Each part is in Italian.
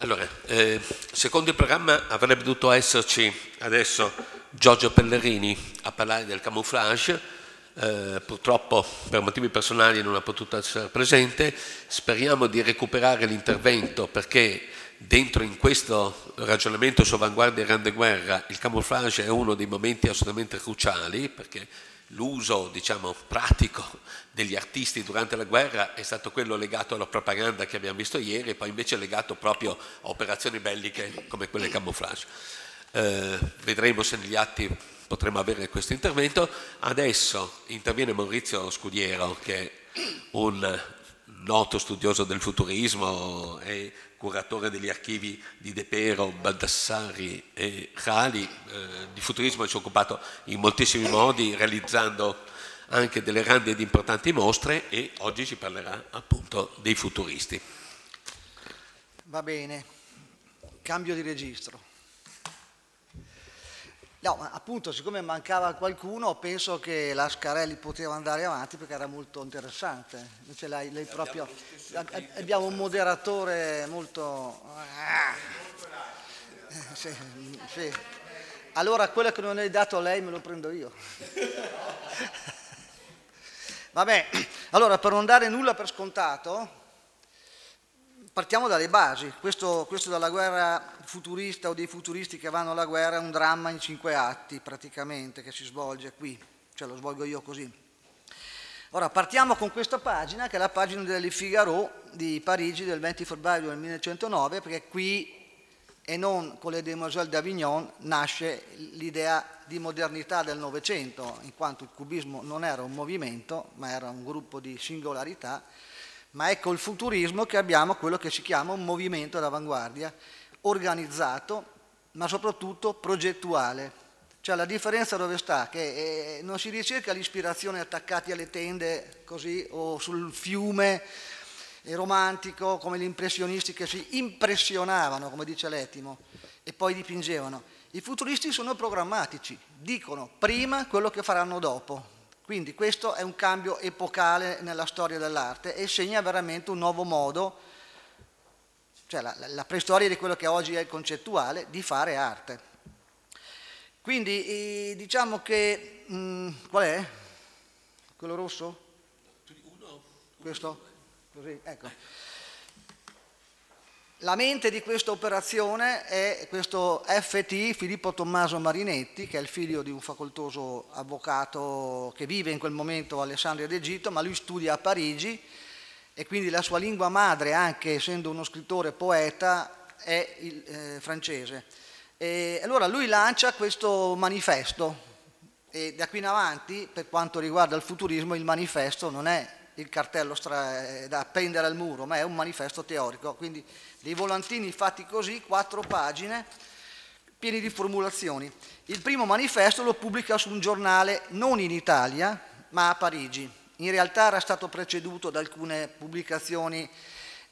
Allora, eh, secondo il programma avrebbe dovuto esserci adesso Giorgio Pellerini a parlare del camouflage, eh, purtroppo per motivi personali non ha potuto essere presente, speriamo di recuperare l'intervento perché dentro in questo ragionamento su avanguardia e grande guerra il camouflage è uno dei momenti assolutamente cruciali perché l'uso diciamo, pratico degli artisti durante la guerra è stato quello legato alla propaganda che abbiamo visto ieri e poi invece legato proprio a operazioni belliche come quelle camouflage. Eh, vedremo se negli atti potremo avere questo intervento. Adesso interviene Maurizio Scudiero che è un noto studioso del futurismo e curatore degli archivi di De Pero, Baldassari e Rali. Eh, di futurismo si è occupato in moltissimi modi realizzando anche delle grandi ed importanti mostre e oggi ci parlerà appunto dei futuristi. Va bene, cambio di registro. No, appunto, siccome mancava qualcuno, penso che la Scarelli poteva andare avanti perché era molto interessante. Cioè, lei, lei proprio, abbiamo, un moderatore molto... Eh, sì, sì. Allora quello che non hai dato a lei me lo prendo io. Vabbè, allora per non dare nulla per scontato, partiamo dalle basi. Questo, questo, dalla guerra futurista o dei futuristi che vanno alla guerra è un dramma in cinque atti praticamente che si svolge qui, cioè lo svolgo io così. Ora partiamo con questa pagina che è la pagina del Figaro di Parigi del 20 febbraio del 1909 perché qui e non con le demoiselles d'Avignon nasce l'idea di modernità del Novecento, in quanto il cubismo non era un movimento, ma era un gruppo di singolarità, ma ecco il futurismo che abbiamo quello che si chiama un movimento d'avanguardia, organizzato, ma soprattutto progettuale. Cioè la differenza dove sta? Che eh, non si ricerca l'ispirazione attaccati alle tende così o sul fiume il romantico, come gli impressionisti che si impressionavano, come dice Lettimo, e poi dipingevano. I futuristi sono programmatici, dicono prima quello che faranno dopo. Quindi questo è un cambio epocale nella storia dell'arte e segna veramente un nuovo modo, cioè la, la preistoria di quello che oggi è il concettuale, di fare arte. Quindi diciamo che... Mh, mm, qual è? Quello rosso? Questo? così, ecco. La mente di questa operazione è questo FT, Filippo Tommaso Marinetti, che è il figlio di un facoltoso avvocato che vive in quel momento a Alessandria d'Egitto, ma lui studia a Parigi e quindi la sua lingua madre, anche essendo uno scrittore poeta, è il eh, francese. E allora lui lancia questo manifesto e da qui in avanti, per quanto riguarda il futurismo, il manifesto non è il cartello eh, da appendere al muro, ma è un manifesto teorico, quindi dei volantini fatti così, quattro pagine, pieni di formulazioni. Il primo manifesto lo pubblica su un giornale non in Italia, ma a Parigi. In realtà era stato preceduto da alcune pubblicazioni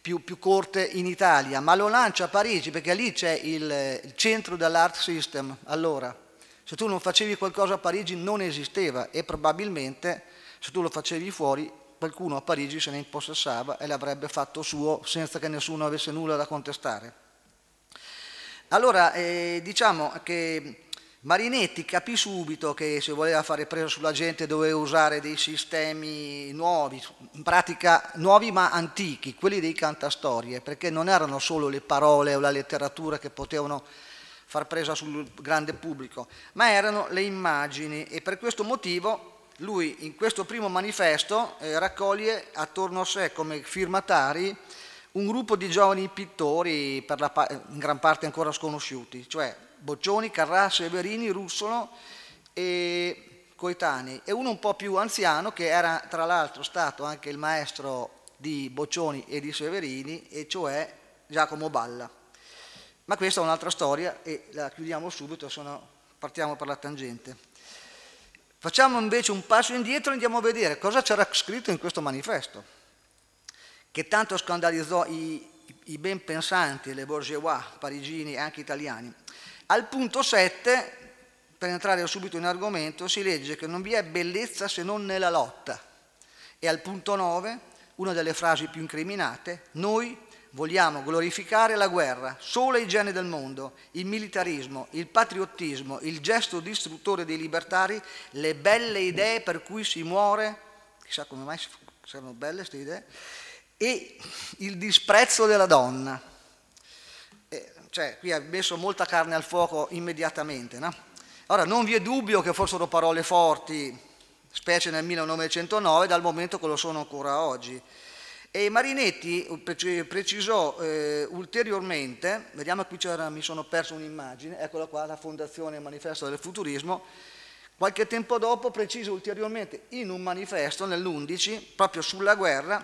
più, più corte in Italia, ma lo lancia a Parigi perché lì c'è il, il centro dell'art system. Allora, se tu non facevi qualcosa a Parigi non esisteva e probabilmente se tu lo facevi fuori qualcuno a Parigi se ne impossessava e l'avrebbe fatto suo senza che nessuno avesse nulla da contestare. Allora eh, diciamo che Marinetti capì subito che se voleva fare presa sulla gente doveva usare dei sistemi nuovi, in pratica nuovi ma antichi, quelli dei cantastorie, perché non erano solo le parole o la letteratura che potevano far presa sul grande pubblico, ma erano le immagini e per questo motivo lui in questo primo manifesto eh, raccoglie attorno a sé come firmatari un gruppo di giovani pittori, pa- in gran parte ancora sconosciuti, cioè Boccioni, Carrà, Severini, Russolo e coetanei, e uno un po' più anziano che era tra l'altro stato anche il maestro di Boccioni e di Severini, e cioè Giacomo Balla. Ma questa è un'altra storia e la chiudiamo subito, se partiamo per la tangente. Facciamo invece un passo indietro e andiamo a vedere cosa c'era scritto in questo manifesto, che tanto scandalizzò i, i ben pensanti, le bourgeois parigini e anche italiani. Al punto 7, per entrare subito in argomento, si legge che non vi è bellezza se non nella lotta. E al punto 9, una delle frasi più incriminate, noi Vogliamo glorificare la guerra, sola igiene del mondo, il militarismo, il patriottismo, il gesto distruttore dei libertari, le belle idee per cui si muore, chissà come mai sono belle queste idee, e il disprezzo della donna. Eh, cioè, qui ha messo molta carne al fuoco immediatamente. No? Ora, non vi è dubbio che fossero parole forti, specie nel 1909, dal momento che lo sono ancora oggi e Marinetti eh, precisò eh, ulteriormente, vediamo qui mi sono perso un'immagine, eccola qua, la Fondazione Manifesto del Futurismo, qualche tempo dopo precise ulteriormente in un manifesto nell'11 proprio sulla guerra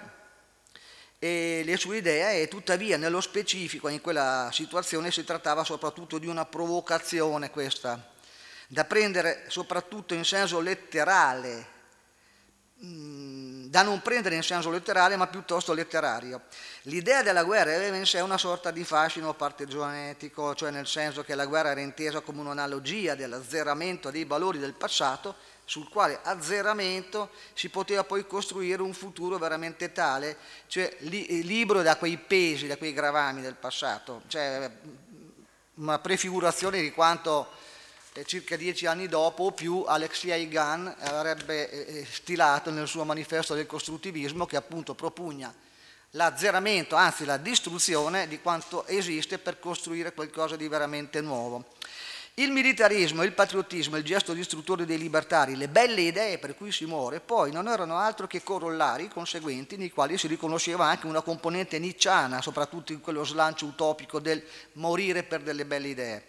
e le sue idee e tuttavia nello specifico in quella situazione si trattava soprattutto di una provocazione questa, da prendere soprattutto in senso letterale. Mh, mm, da non prendere in senso letterale ma piuttosto letterario. L'idea della guerra aveva in sé una sorta di fascino partigianetico, cioè nel senso che la guerra era intesa come un'analogia dell'azzeramento dei valori del passato, sul quale azzeramento si poteva poi costruire un futuro veramente tale, cioè li, eh, libero da quei pesi, da quei gravami del passato, cioè mm, una prefigurazione di quanto e circa dieci anni dopo o più Alexei Gann eh, avrebbe eh, eh, stilato nel suo manifesto del costruttivismo che appunto propugna l'azzeramento, anzi la distruzione di quanto esiste per costruire qualcosa di veramente nuovo. Il militarismo, il patriottismo, il gesto distruttore dei libertari, le belle idee per cui si muore, poi non erano altro che corollari conseguenti nei quali si riconosceva anche una componente nicciana, soprattutto in quello slancio utopico del morire per delle belle idee.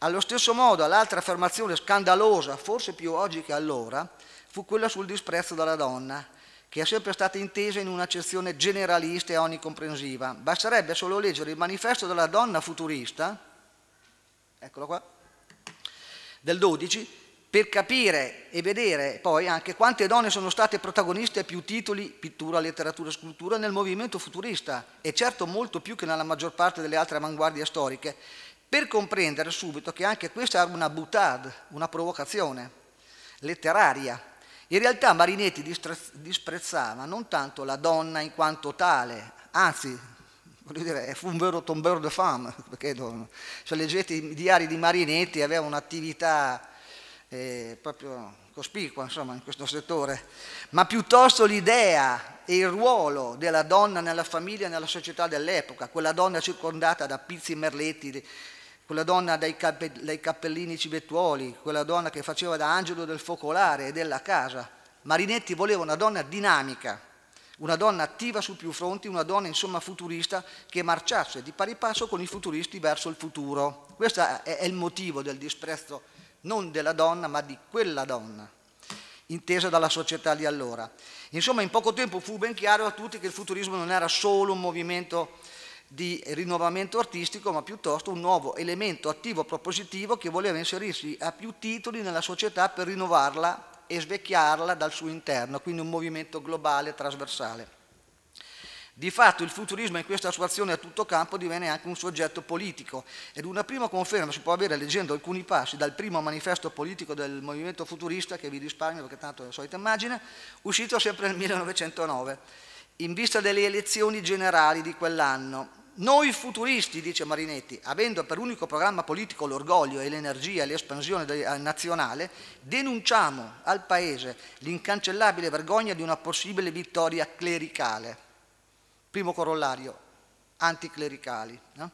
Allo stesso modo, l'altra affermazione scandalosa, forse più oggi che allora, fu quella sul disprezzo della donna, che è sempre stata intesa in un'accezione generalista e onnicomprensiva. Basterebbe solo leggere il manifesto della donna futurista, eccolo qua, del 12, per capire e vedere poi anche quante donne sono state protagoniste a più titoli, pittura, letteratura, scultura, nel movimento futurista, e certo molto più che nella maggior parte delle altre avanguardie storiche per comprendere subito che anche questa era una butade, una provocazione letteraria. In realtà Marinetti disprezzava non tanto la donna in quanto tale, anzi, voglio dire, fu un vero tombeur de femme, perché cioè, leggete i diari di Marinetti, aveva un'attività eh, proprio cospicua insomma, in questo settore, ma piuttosto l'idea e il ruolo della donna nella famiglia e nella società dell'epoca, quella donna circondata da pizzi merletti quella donna dai, cappe, dai cappellini civettuoli, quella donna che faceva da angelo del focolare e della casa. Marinetti voleva una donna dinamica, una donna attiva su più fronti, una donna insomma futurista che marciasse di pari passo con i futuristi verso il futuro. Questo è, il motivo del disprezzo non della donna ma di quella donna, intesa dalla società di allora. Insomma in poco tempo fu ben chiaro a tutti che il futurismo non era solo un movimento di rinnovamento artistico, ma piuttosto un nuovo elemento attivo propositivo che voleva inserirsi a più titoli nella società per rinnovarla e svecchiarla dal suo interno, quindi un movimento globale, trasversale. Di fatto il futurismo in questa sua azione a tutto campo divenne anche un soggetto politico ed una prima conferma si può avere leggendo alcuni passi dal primo manifesto politico del movimento futurista, che vi risparmio perché tanto è la solita immagine, uscito sempre nel 1909, in vista delle elezioni generali di quell'anno noi futuristi, dice Marinetti, avendo per unico programma politico l'orgoglio e l'energia e l'espansione eh, nazionale, denunciamo al Paese l'incancellabile vergogna di una possibile vittoria clericale. Primo corollario, anticlericali. No?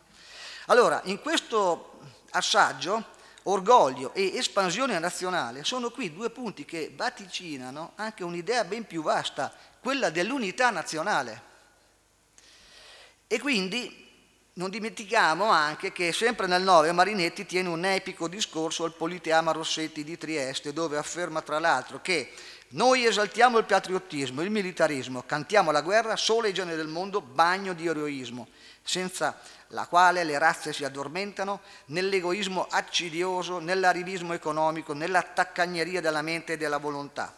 Allora, in questo assaggio, orgoglio e espansione nazionale sono qui due punti che vaticinano anche un'idea ben più vasta, quella dell'unità nazionale e quindi non dimentichiamo anche che sempre nel 9 Marinetti tiene un epico discorso al Politeama Rossetti di Trieste dove afferma tra l'altro che noi esaltiamo il patriottismo, il militarismo, cantiamo la guerra, sole i giorni del mondo, bagno di eroismo, senza la quale le razze si addormentano nell'egoismo accidioso, nell'arrivismo economico, nell'attaccagneria della mente e della volontà.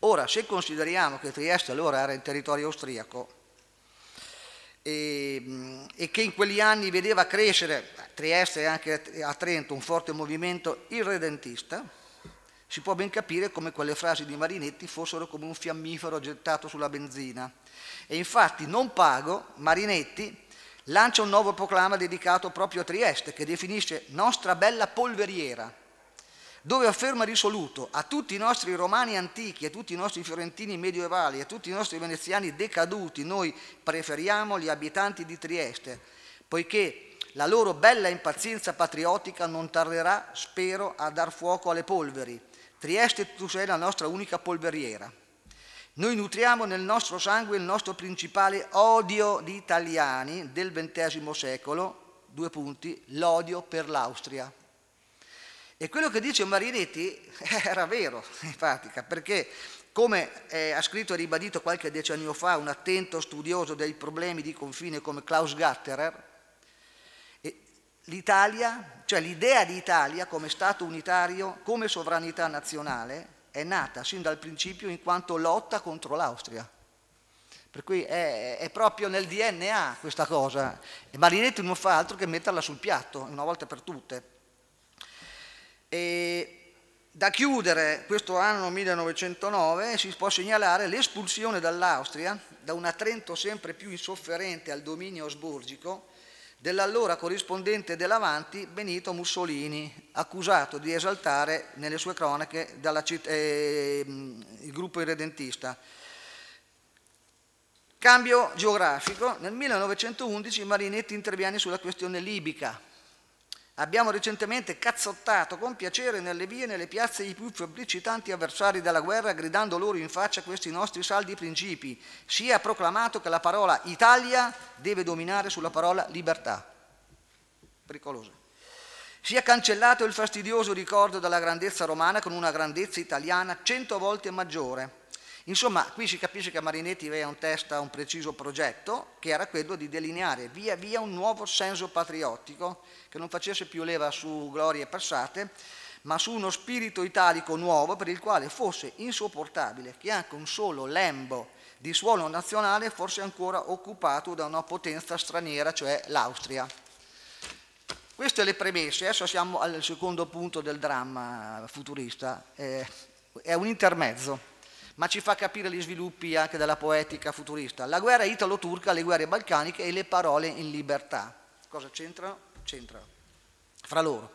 Ora, se consideriamo che Trieste allora era in territorio austriaco, e, mm, e che in quegli anni vedeva crescere a Trieste e anche a Trento un forte movimento irredentista, si può ben capire come quelle frasi di Marinetti fossero come un fiammifero gettato sulla benzina. E infatti, non pago, Marinetti lancia un nuovo proclama dedicato proprio a Trieste, che definisce nostra bella polveriera dove afferma risoluto a tutti i nostri romani antichi, a tutti i nostri fiorentini medievali, a tutti i nostri veneziani decaduti, noi preferiamo gli abitanti di Trieste, poiché la loro bella impazienza patriottica non tarderà, spero, a dar fuoco alle polveri. Trieste tu sei la nostra unica polveriera. Noi nutriamo nel nostro sangue il nostro principale odio di italiani del XX secolo, due punti, l'odio per l'Austria. E quello che dice Marinetti era vero, in pratica, perché come eh, ha scritto e ribadito qualche decennio fa un attento studioso dei problemi di confine come Klaus Gatterer, eh, l'Italia, cioè l'idea di Italia come Stato unitario, come sovranità nazionale, è nata sin dal principio in quanto lotta contro l'Austria. Per cui è, è, proprio nel DNA questa cosa. E Marinetti non fa altro che metterla sul piatto, una volta per tutte. E da chiudere questo anno 1909 si può segnalare l'espulsione dall'Austria, da un Trento sempre più insofferente al dominio osburgico, dell'allora corrispondente dell'Avanti Benito Mussolini, accusato di esaltare nelle sue cronache eh, il gruppo irredentista. Cambio geografico, nel 1911 Marinetti interviene sulla questione libica, Abbiamo recentemente cazzottato con piacere nelle vie e nelle piazze i più febbricitanti avversari della guerra, gridando loro in faccia questi nostri saldi principi. Si è proclamato che la parola Italia deve dominare sulla parola libertà. Pericoloso. Si è cancellato il fastidioso ricordo della grandezza romana con una grandezza italiana cento volte maggiore. Insomma, qui si capisce che Marinetti aveva in testa un preciso progetto, che era quello di delineare via via un nuovo senso patriottico, che non facesse più leva su glorie passate, ma su uno spirito italico nuovo per il quale fosse insopportabile che anche un solo lembo di suolo nazionale fosse ancora occupato da una potenza straniera, cioè l'Austria. Queste le premesse, adesso siamo al secondo punto del dramma futurista, eh, è un intermezzo ma ci fa capire gli sviluppi anche della poetica futurista. La guerra italo-turca, le guerre balcaniche e le parole in libertà. Cosa c'entrano? C'entrano fra loro.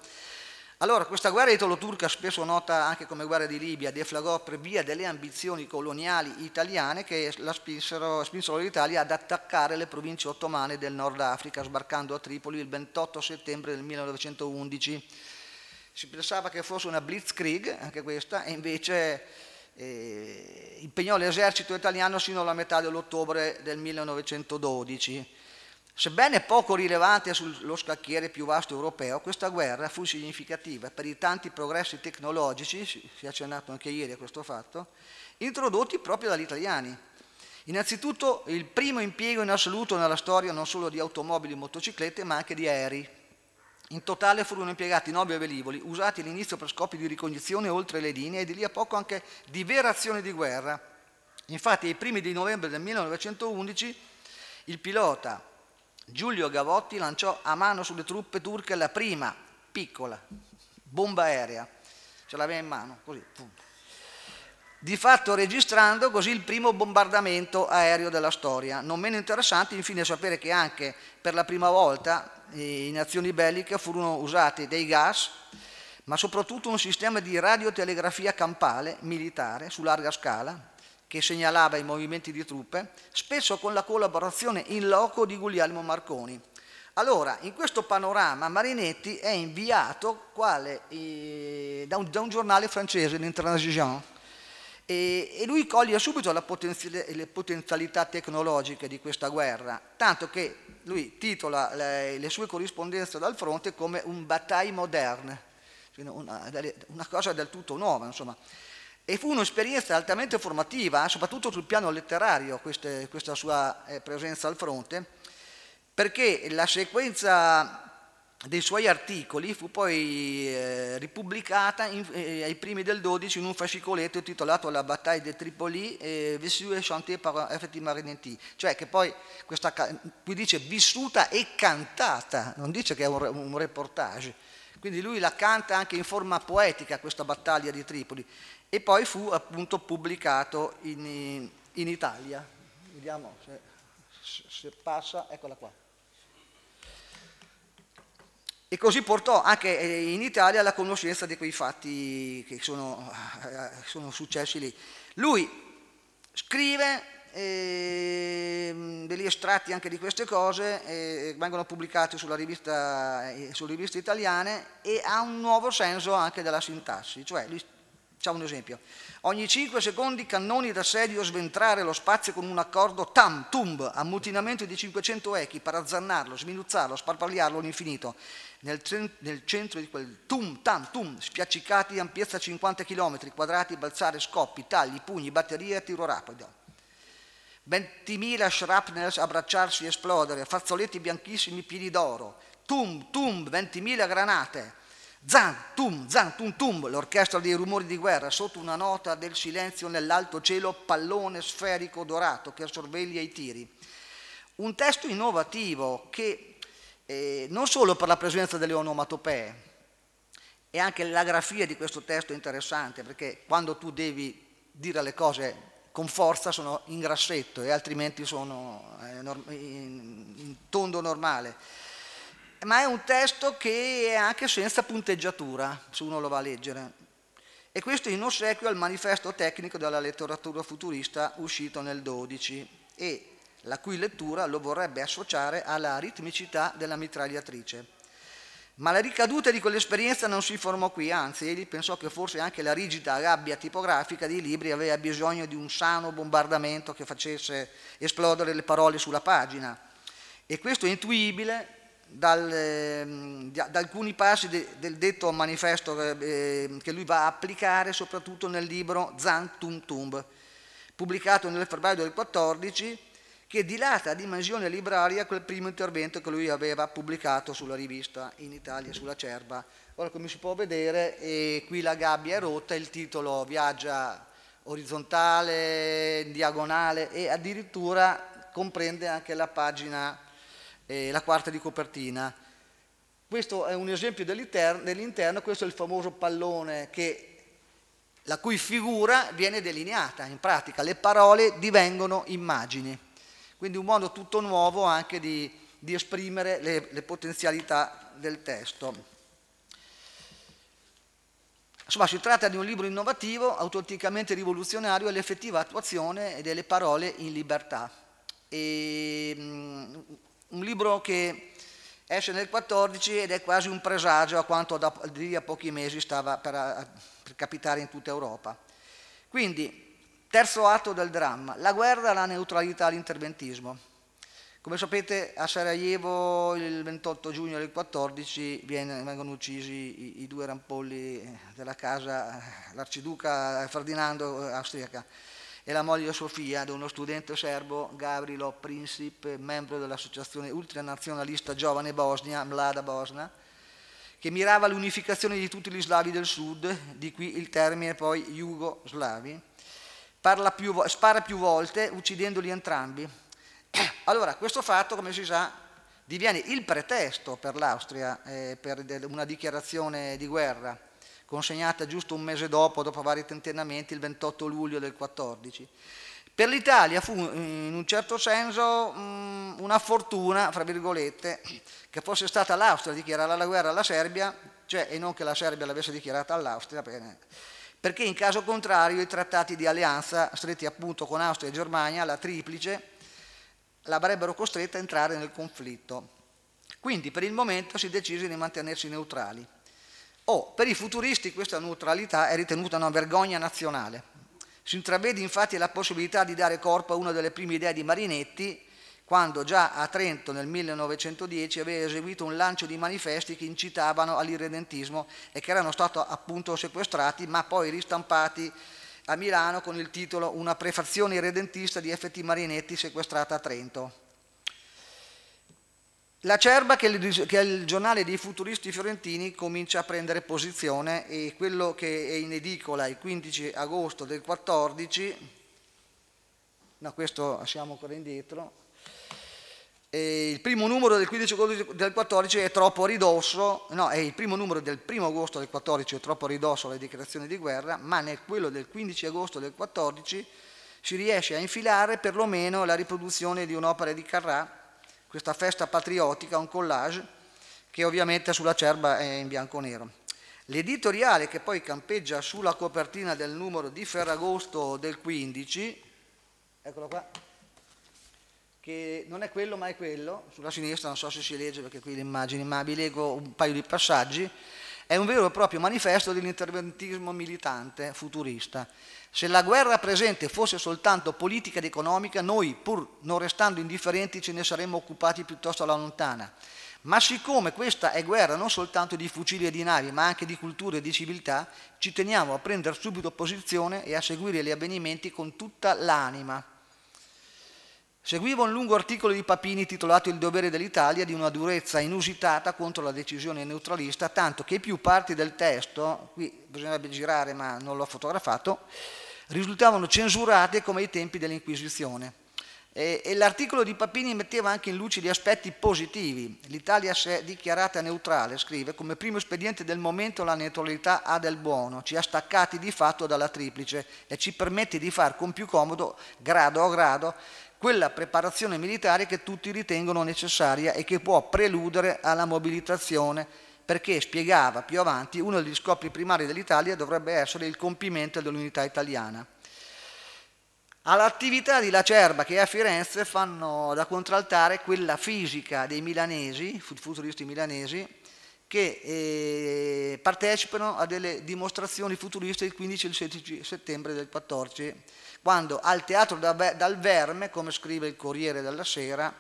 Allora, questa guerra italo-turca, spesso nota anche come guerra di Libia, deflagò per via delle ambizioni coloniali italiane che la spinsero, spinsero l'Italia ad attaccare le province ottomane del Nord Africa, sbarcando a Tripoli il 28 settembre del 1911. Si pensava che fosse una blitzkrieg, anche questa, e invece eh, impegnò l'esercito italiano sino alla metà dell'ottobre del 1912. Sebbene poco rilevante sullo scacchiere più vasto europeo, questa guerra fu significativa per i tanti progressi tecnologici, si è accennato anche ieri a questo fatto, introdotti proprio dagli italiani. Innanzitutto il primo impiego in assoluto nella storia non solo di automobili e motociclette, ma anche di aerei. In totale furono impiegati nove velivoli, usati all'inizio per scopi di ricognizione oltre le linee e di lì a poco anche di vera azione di guerra. Infatti, ai primi di novembre del 1911, il pilota Giulio Gavotti lanciò a mano sulle truppe turche la prima piccola bomba aerea. Ce l'aveva in mano, così. Pum. Di fatto registrando così il primo bombardamento aereo della storia. Non meno interessante infine sapere che anche per la prima volta in azioni belliche furono usati dei gas, ma soprattutto un sistema di radiotelegrafia campale militare su larga scala che segnalava i movimenti di truppe, spesso con la collaborazione in loco di Guglielmo Marconi. Allora, in questo panorama Marinetti è inviato quale, eh, da, un, da, un, giornale francese, l'Intransigeant, e, lui coglie subito le potenzialità tecnologiche di questa guerra, tanto che lui titola le, sue corrispondenze dal fronte come un bataille moderne, cioè una, una, cosa del tutto nuova, insomma. E fu un'esperienza altamente formativa, soprattutto sul piano letterario, queste, questa sua eh, presenza al fronte, perché la sequenza dei suoi articoli fu poi eh, ripubblicata in, eh, ai primi del 12 in un fascicoletto titolato La battaglia di Tripoli, eh, Vissue et chantée par F.T. Marinetti, cioè che poi questa, qui dice vissuta e cantata, non dice che è un, un reportage, quindi lui la canta anche in forma poetica questa battaglia di Tripoli e poi fu appunto pubblicato in, in Italia. Vediamo se, se passa, eccola qua. E così portò anche eh, in Italia la conoscenza di quei fatti che sono, eh, sono successi lì. Lui scrive ehm, degli estratti anche di queste cose, eh, vengono pubblicati rivista, eh, sulle riviste italiane e ha un nuovo senso anche della sintassi, cioè lui Facciamo un esempio. Ogni 5 secondi cannoni d'assedio sventrare lo spazio con un accordo tam, tum, ammutinamento di 500 echi per azzannarlo, sminuzzarlo, sparpagliarlo all'infinito nel, nel centro di quel tum tam tum, spiaccicati di ampiezza 50 km quadrati, balzare, scoppi, tagli, pugni, batterie a tiro rapido. 20.000 shrapnels abbracciarsi e esplodere, fazzoletti bianchissimi pieni d'oro, tum tum, 20.000 granate, zan tum, zan tum tum, l'orchestra dei rumori di guerra, sotto una nota del silenzio nell'alto cielo, pallone sferico dorato che sorveglia i tiri. Un testo innovativo che eh, non solo per la presenza delle onomatopee, e anche la grafia di questo testo è interessante, perché quando tu devi dire le cose con forza sono in grassetto e altrimenti sono eh, in tondo normale. Ma è un testo che è anche senza punteggiatura, se uno lo va a leggere. E questo in ossequio al manifesto tecnico della letteratura futurista uscito nel 12 e la cui lettura lo vorrebbe associare alla ritmicità della mitragliatrice. Ma la ricaduta di quell'esperienza non si formò qui, anzi, egli pensò che forse anche la rigida gabbia tipografica dei libri aveva bisogno di un sano bombardamento che facesse esplodere le parole sulla pagina. E questo è intuibile dal, ehm, da, alcuni passi de, del detto manifesto eh, ehm, che lui va a applicare, soprattutto nel libro Zang Tum Tumb, pubblicato nel febbraio del 14 che dilata a dimensione libraria quel primo intervento che lui aveva pubblicato sulla rivista in Italia, sulla Cerba. Ora come si può vedere, eh, qui la gabbia è rotta, il titolo viaggia orizzontale, diagonale e addirittura comprende anche la pagina, eh, la quarta di copertina. Questo è un esempio dell'interno, dell questo è il famoso pallone che la cui figura viene delineata, in pratica le parole divengono immagini. Quindi un modo tutto nuovo anche di, di esprimere le, le potenzialità del testo. Insomma, si tratta di un libro innovativo, autenticamente rivoluzionario all'effettiva attuazione delle parole in libertà. E, um, un libro che esce nel 2014 ed è quasi un presagio a quanto da, lì a pochi mesi stava per, per capitare in tutta Europa. Quindi, Terzo atto del dramma, la guerra, la neutralità, all'interventismo. Come sapete a Sarajevo il 28 giugno del 14 vengono uccisi i, i due rampolli della casa, l'arciduca Ferdinando eh, austriaca e la moglie Sofia di uno studente serbo, Gavrilo Princip, membro dell'associazione ultranazionalista Giovane Bosnia, Mlada Bosna, che mirava all'unificazione di tutti gli slavi del sud, di qui il termine poi jugoslavi più, spara più volte uccidendoli entrambi. Allora, questo fatto, come si sa, diviene il pretesto per l'Austria, eh, per una dichiarazione di guerra, consegnata giusto un mese dopo, dopo vari tentennamenti, il 28 luglio del 14. Per l'Italia fu in un certo senso mm, una fortuna, fra virgolette, che fosse stata l'Austria a dichiarare la guerra alla Serbia, cioè, e non che la Serbia l'avesse dichiarata all'Austria. Bene perché in caso contrario i trattati di alleanza stretti appunto con Austria e Germania, la triplice, l'avrebbero costretta a entrare nel conflitto. Quindi per il momento si decise di mantenersi neutrali. Oh, per i futuristi questa neutralità è ritenuta una vergogna nazionale. Si intravede infatti la possibilità di dare corpo a una delle prime idee di Marinetti, quando già a Trento nel 1910 aveva eseguito un lancio di manifesti che incitavano all'irredentismo e che erano stati appunto sequestrati ma poi ristampati a Milano con il titolo Una prefazione irredentista di F.T. Marinetti sequestrata a Trento. La Cerba, che è il giornale dei futuristi fiorentini, comincia a prendere posizione e quello che è in edicola il 15 agosto del 14, no questo siamo ancora indietro, e il primo numero del 15 agosto del 14 è troppo ridosso, no, è il primo numero del 1 agosto del 14 è troppo ridosso alle dichiarazioni di guerra, ma nel quello del 15 agosto del 14 si riesce a infilare perlomeno la riproduzione di un'opera di Carrà, questa festa patriottica, un collage, che ovviamente sulla cerba è in bianco e nero. L'editoriale che poi campeggia sulla copertina del numero di Ferragosto del 15, eccolo qua, che non è quello ma è quello, sulla sinistra non so se si legge perché qui le immagini, ma vi leggo un paio di passaggi, è un vero e proprio manifesto dell'interventismo militante futurista. Se la guerra presente fosse soltanto politica ed economica, noi, pur non restando indifferenti, ce ne saremmo occupati piuttosto alla lontana. Ma siccome questa è guerra non soltanto di fucili e di navi, ma anche di culture e di civiltà, ci teniamo a prendere subito posizione e a seguire gli avvenimenti con tutta l'anima. Seguivo un lungo articolo di Papini titolato Il dovere dell'Italia di una durezza inusitata contro la decisione neutralista, tanto che più parti del testo, qui bisognerebbe girare ma non l'ho fotografato, risultavano censurate come ai tempi dell'Inquisizione. E, e l'articolo di Papini metteva anche in luce gli aspetti positivi. L'Italia si è dichiarata neutrale, scrive, come primo espediente del momento la neutralità ha del buono, ci ha staccati di fatto dalla triplice e ci permette di far con più comodo, grado a grado, quella preparazione militare che tutti ritengono necessaria e che può preludere alla mobilitazione, perché, spiegava più avanti, uno degli scopi primari dell'Italia dovrebbe essere il compimento dell'unità italiana. All'attività di Lacerba che è a Firenze fanno da contraltare quella fisica dei milanesi, futuristi milanesi, che eh, partecipano a delle dimostrazioni futuriste il 15 e il 16 settembre del 14 quando al teatro dal Verme, come scrive il Corriere della Sera,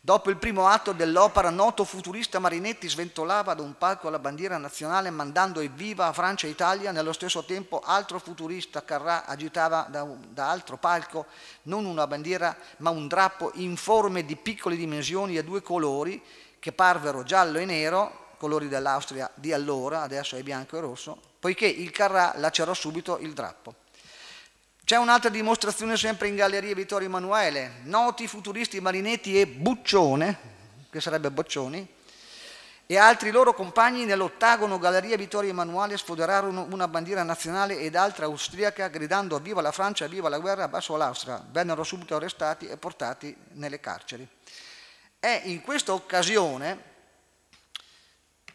dopo il primo atto dell'opera, noto futurista Marinetti sventolava da un palco la bandiera nazionale mandando evviva a Francia e Italia, nello stesso tempo altro futurista Carrà agitava da, un, da altro palco non una bandiera ma un drappo informe di piccole dimensioni a due colori che parvero giallo e nero, colori dell'Austria di allora, adesso è bianco e rosso, poiché il Carrà lacerò subito il drappo. C'è un'altra dimostrazione sempre in Galleria Vittorio Emanuele, noti futuristi Marinetti e Buccione, che sarebbe Boccioni, e altri loro compagni nell'ottagono Galleria Vittorio Emanuele sfoderarono una bandiera nazionale ed altra austriaca gridando viva la Francia, viva la guerra, basso l'Austria. Vennero subito arrestati e portati nelle carceri. È in questa occasione,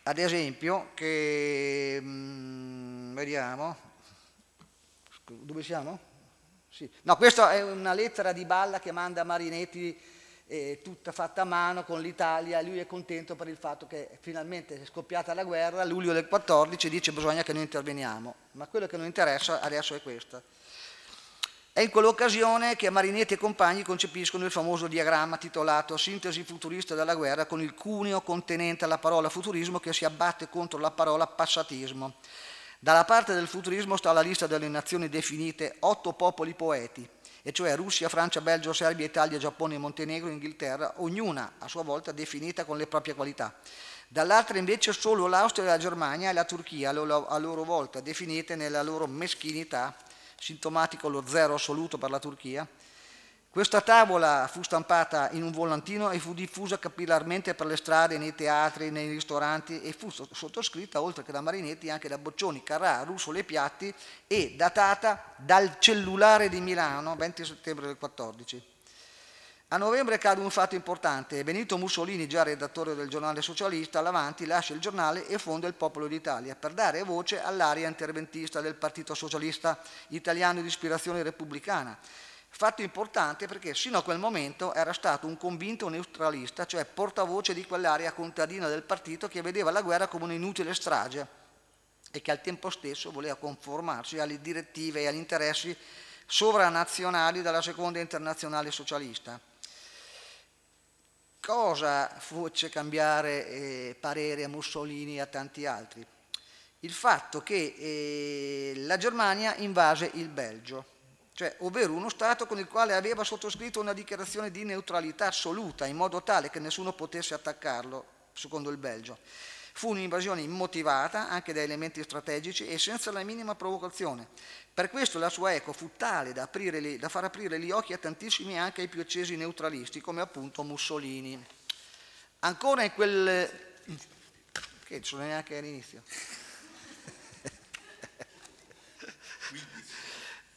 ad esempio, che... Mh, mm, vediamo... Dove siamo? Sì. No, questa è una lettera di balla che manda Marinetti eh, tutta fatta a mano con l'Italia, lui è contento per il fatto che finalmente è scoppiata la guerra, a luglio del 14 dice bisogna che noi interveniamo, ma quello che non interessa adesso è questo. È in quell'occasione che Marinetti e compagni concepiscono il famoso diagramma titolato Sintesi futurista della guerra con il cuneo contenente la parola futurismo che si abbatte contro la parola passatismo dalla parte del futurismo sta la lista delle nazioni definite otto popoli poeti, e cioè Russia, Francia, Belgio, Serbia, Italia, Giappone, Montenegro, Inghilterra, ognuna a sua volta definita con le proprie qualità. Dall'altra invece solo l'Austria, la Germania e la Turchia, a loro volta definite nella loro meschinità, sintomatico lo zero assoluto per la Turchia, questa tavola fu stampata in un volantino e fu diffusa capillarmente per le strade, nei teatri, nei ristoranti e fu sottoscritta oltre che da Marinetti anche da Boccioni, Carrà, Russo Le Piatti e datata dal cellulare di Milano 20 settembre del 14. A novembre cade un fatto importante. Benito Mussolini, già redattore del giornale socialista, all'avanti lascia il giornale e fonda il Popolo d'Italia per dare voce all'area interventista del Partito Socialista Italiano di ispirazione repubblicana Fatto importante perché sino a quel momento era stato un convinto neutralista, cioè portavoce di quell'area contadina del partito che vedeva la guerra come un'inutile strage e che al tempo stesso voleva conformarsi alle direttive e agli interessi sovranazionali della seconda internazionale socialista. Cosa fece cambiare eh, parere a Mussolini e a tanti altri? Il fatto che eh, la Germania invase il Belgio cioè, ovvero uno Stato con il quale aveva sottoscritto una dichiarazione di neutralità assoluta in modo tale che nessuno potesse attaccarlo, secondo il Belgio. Fu un'invasione immotivata anche da elementi strategici e senza la minima provocazione. Per questo la sua eco fu tale da, aprire, da far aprire gli occhi a tantissimi anche ai più accesi neutralisti, come appunto Mussolini. Ancora in quel... che non sono neanche all'inizio.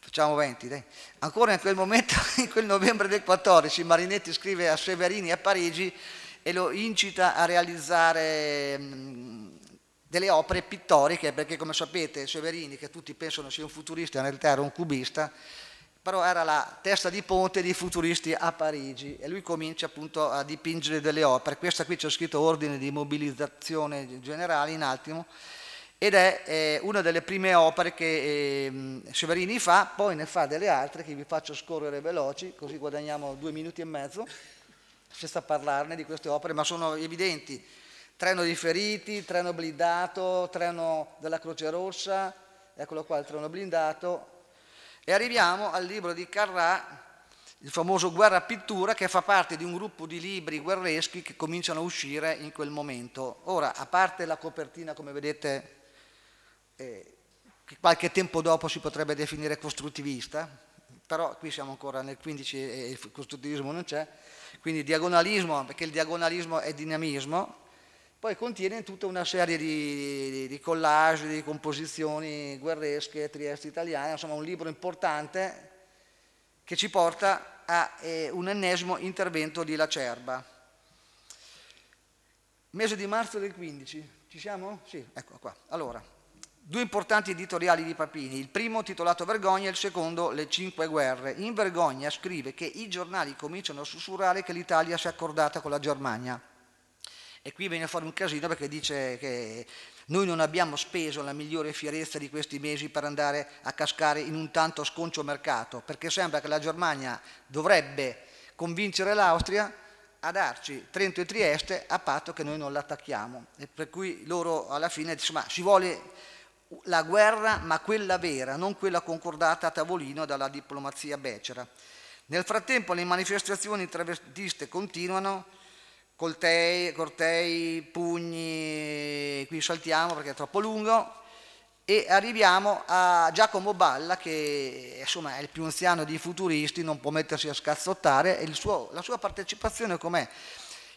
facciamo 20, dai. ancora in quel momento, in quel novembre del 14, Marinetti scrive a Severini a Parigi e lo incita a realizzare mm, delle opere pittoriche, perché come sapete Severini, che tutti pensano sia un futurista, in realtà era un cubista, però era la testa di ponte dei futuristi a Parigi e lui comincia appunto a dipingere delle opere. Questa qui c'è scritto ordine di mobilizzazione generale in attimo ed è eh, una delle prime opere che eh, Severini fa, poi ne fa delle altre che vi faccio scorrere veloci, così guadagniamo due minuti e mezzo, senza parlarne di queste opere, ma sono evidenti. Treno di feriti, treno blindato, treno della Croce Rossa, eccolo qua il treno blindato. E arriviamo al libro di Carrà, il famoso Guerra Pittura, che fa parte di un gruppo di libri guerreschi che cominciano a uscire in quel momento. Ora, a parte la copertina, come vedete che qualche tempo dopo si potrebbe definire costruttivista, però qui siamo ancora nel 15 e il costruttivismo non c'è, quindi diagonalismo, perché il diagonalismo è dinamismo, poi contiene tutta una serie di, di, di, collage, di composizioni guerresche, trieste italiane, insomma un libro importante che ci porta a eh, un ennesimo intervento di Lacerba. Mese di marzo del 15, ci siamo? Sì, ecco qua. Allora, Due importanti editoriali di Papini, il primo titolato Vergogna e il secondo Le Cinque Guerre. In Vergogna scrive che i giornali cominciano a sussurrare che l'Italia si è accordata con la Germania. E qui viene a fare un casino perché dice che noi non abbiamo speso la migliore fierezza di questi mesi per andare a cascare in un tanto sconcio mercato, perché sembra che la Germania dovrebbe convincere l'Austria a darci Trento e Trieste a patto che noi non l'attacchiamo. E per cui loro alla fine dicono, ma si vuole la guerra, ma quella vera, non quella concordata a tavolino dalla diplomazia becera. Nel frattempo le manifestazioni travestiste continuano, coltei, cortei, pugni, qui saltiamo perché è troppo lungo, e arriviamo a Giacomo Balla che insomma, è il più anziano dei futuristi, non può mettersi a scazzottare e suo, la sua partecipazione com'è?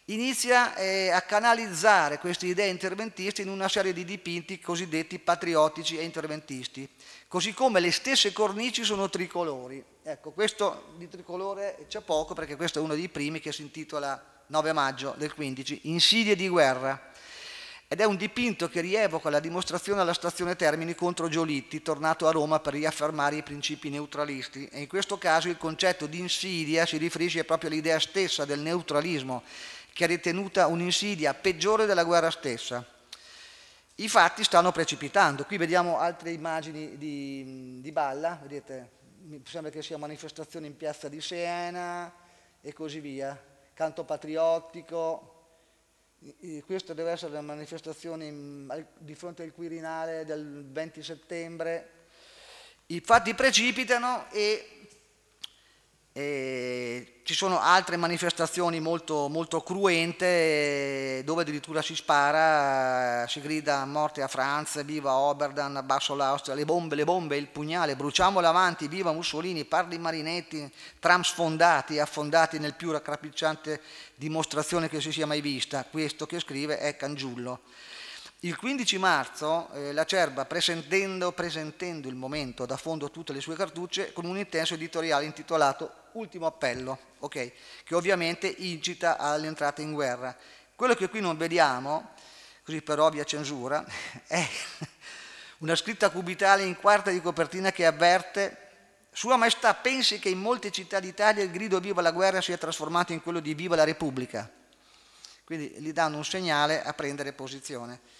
inizia eh, a canalizzare queste idee interventiste in una serie di dipinti cosiddetti patriottici e interventisti, così come le stesse cornici sono tricolori. Ecco, questo di tricolore c'è poco perché questo è uno dei primi che si intitola 9 maggio del 15, Insidie di guerra. Ed è un dipinto che rievoca la dimostrazione alla stazione Termini contro Giolitti, tornato a Roma per riaffermare i principi neutralisti. E in questo caso il concetto di insidia si riferisce proprio all'idea stessa del neutralismo, che è ritenuta un'insidia peggiore della guerra stessa. I fatti stanno precipitando. Qui vediamo altre immagini di, di Balla, vedete, mi sembra che sia manifestazione in piazza di Siena e così via, canto patriottico. Questa deve essere la manifestazione di fronte al Quirinale del 20 settembre. I fatti precipitano e e ci sono altre manifestazioni molto, molto cruente dove addirittura si spara, si grida morte a Franz, viva Oberdan, abbasso l'Austria, le bombe, le bombe, il pugnale, bruciamolo avanti, viva Mussolini, parli marinetti, tram sfondati, affondati nel più raccapricciante dimostrazione che si sia mai vista. Questo che scrive è Cangiullo. Il 15 marzo eh, la Cerba, presentendo, presentendo il momento da fondo tutte le sue cartucce, con un intenso editoriale intitolato Ultimo appello, okay, che ovviamente incita all'entrata in guerra. Quello che qui non vediamo, così per ovvia censura, è una scritta cubitale in quarta di copertina che avverte sua Maestà pensi che in molte città d'Italia il grido viva la guerra sia trasformato in quello di viva la Repubblica. Quindi gli danno un segnale a prendere posizione.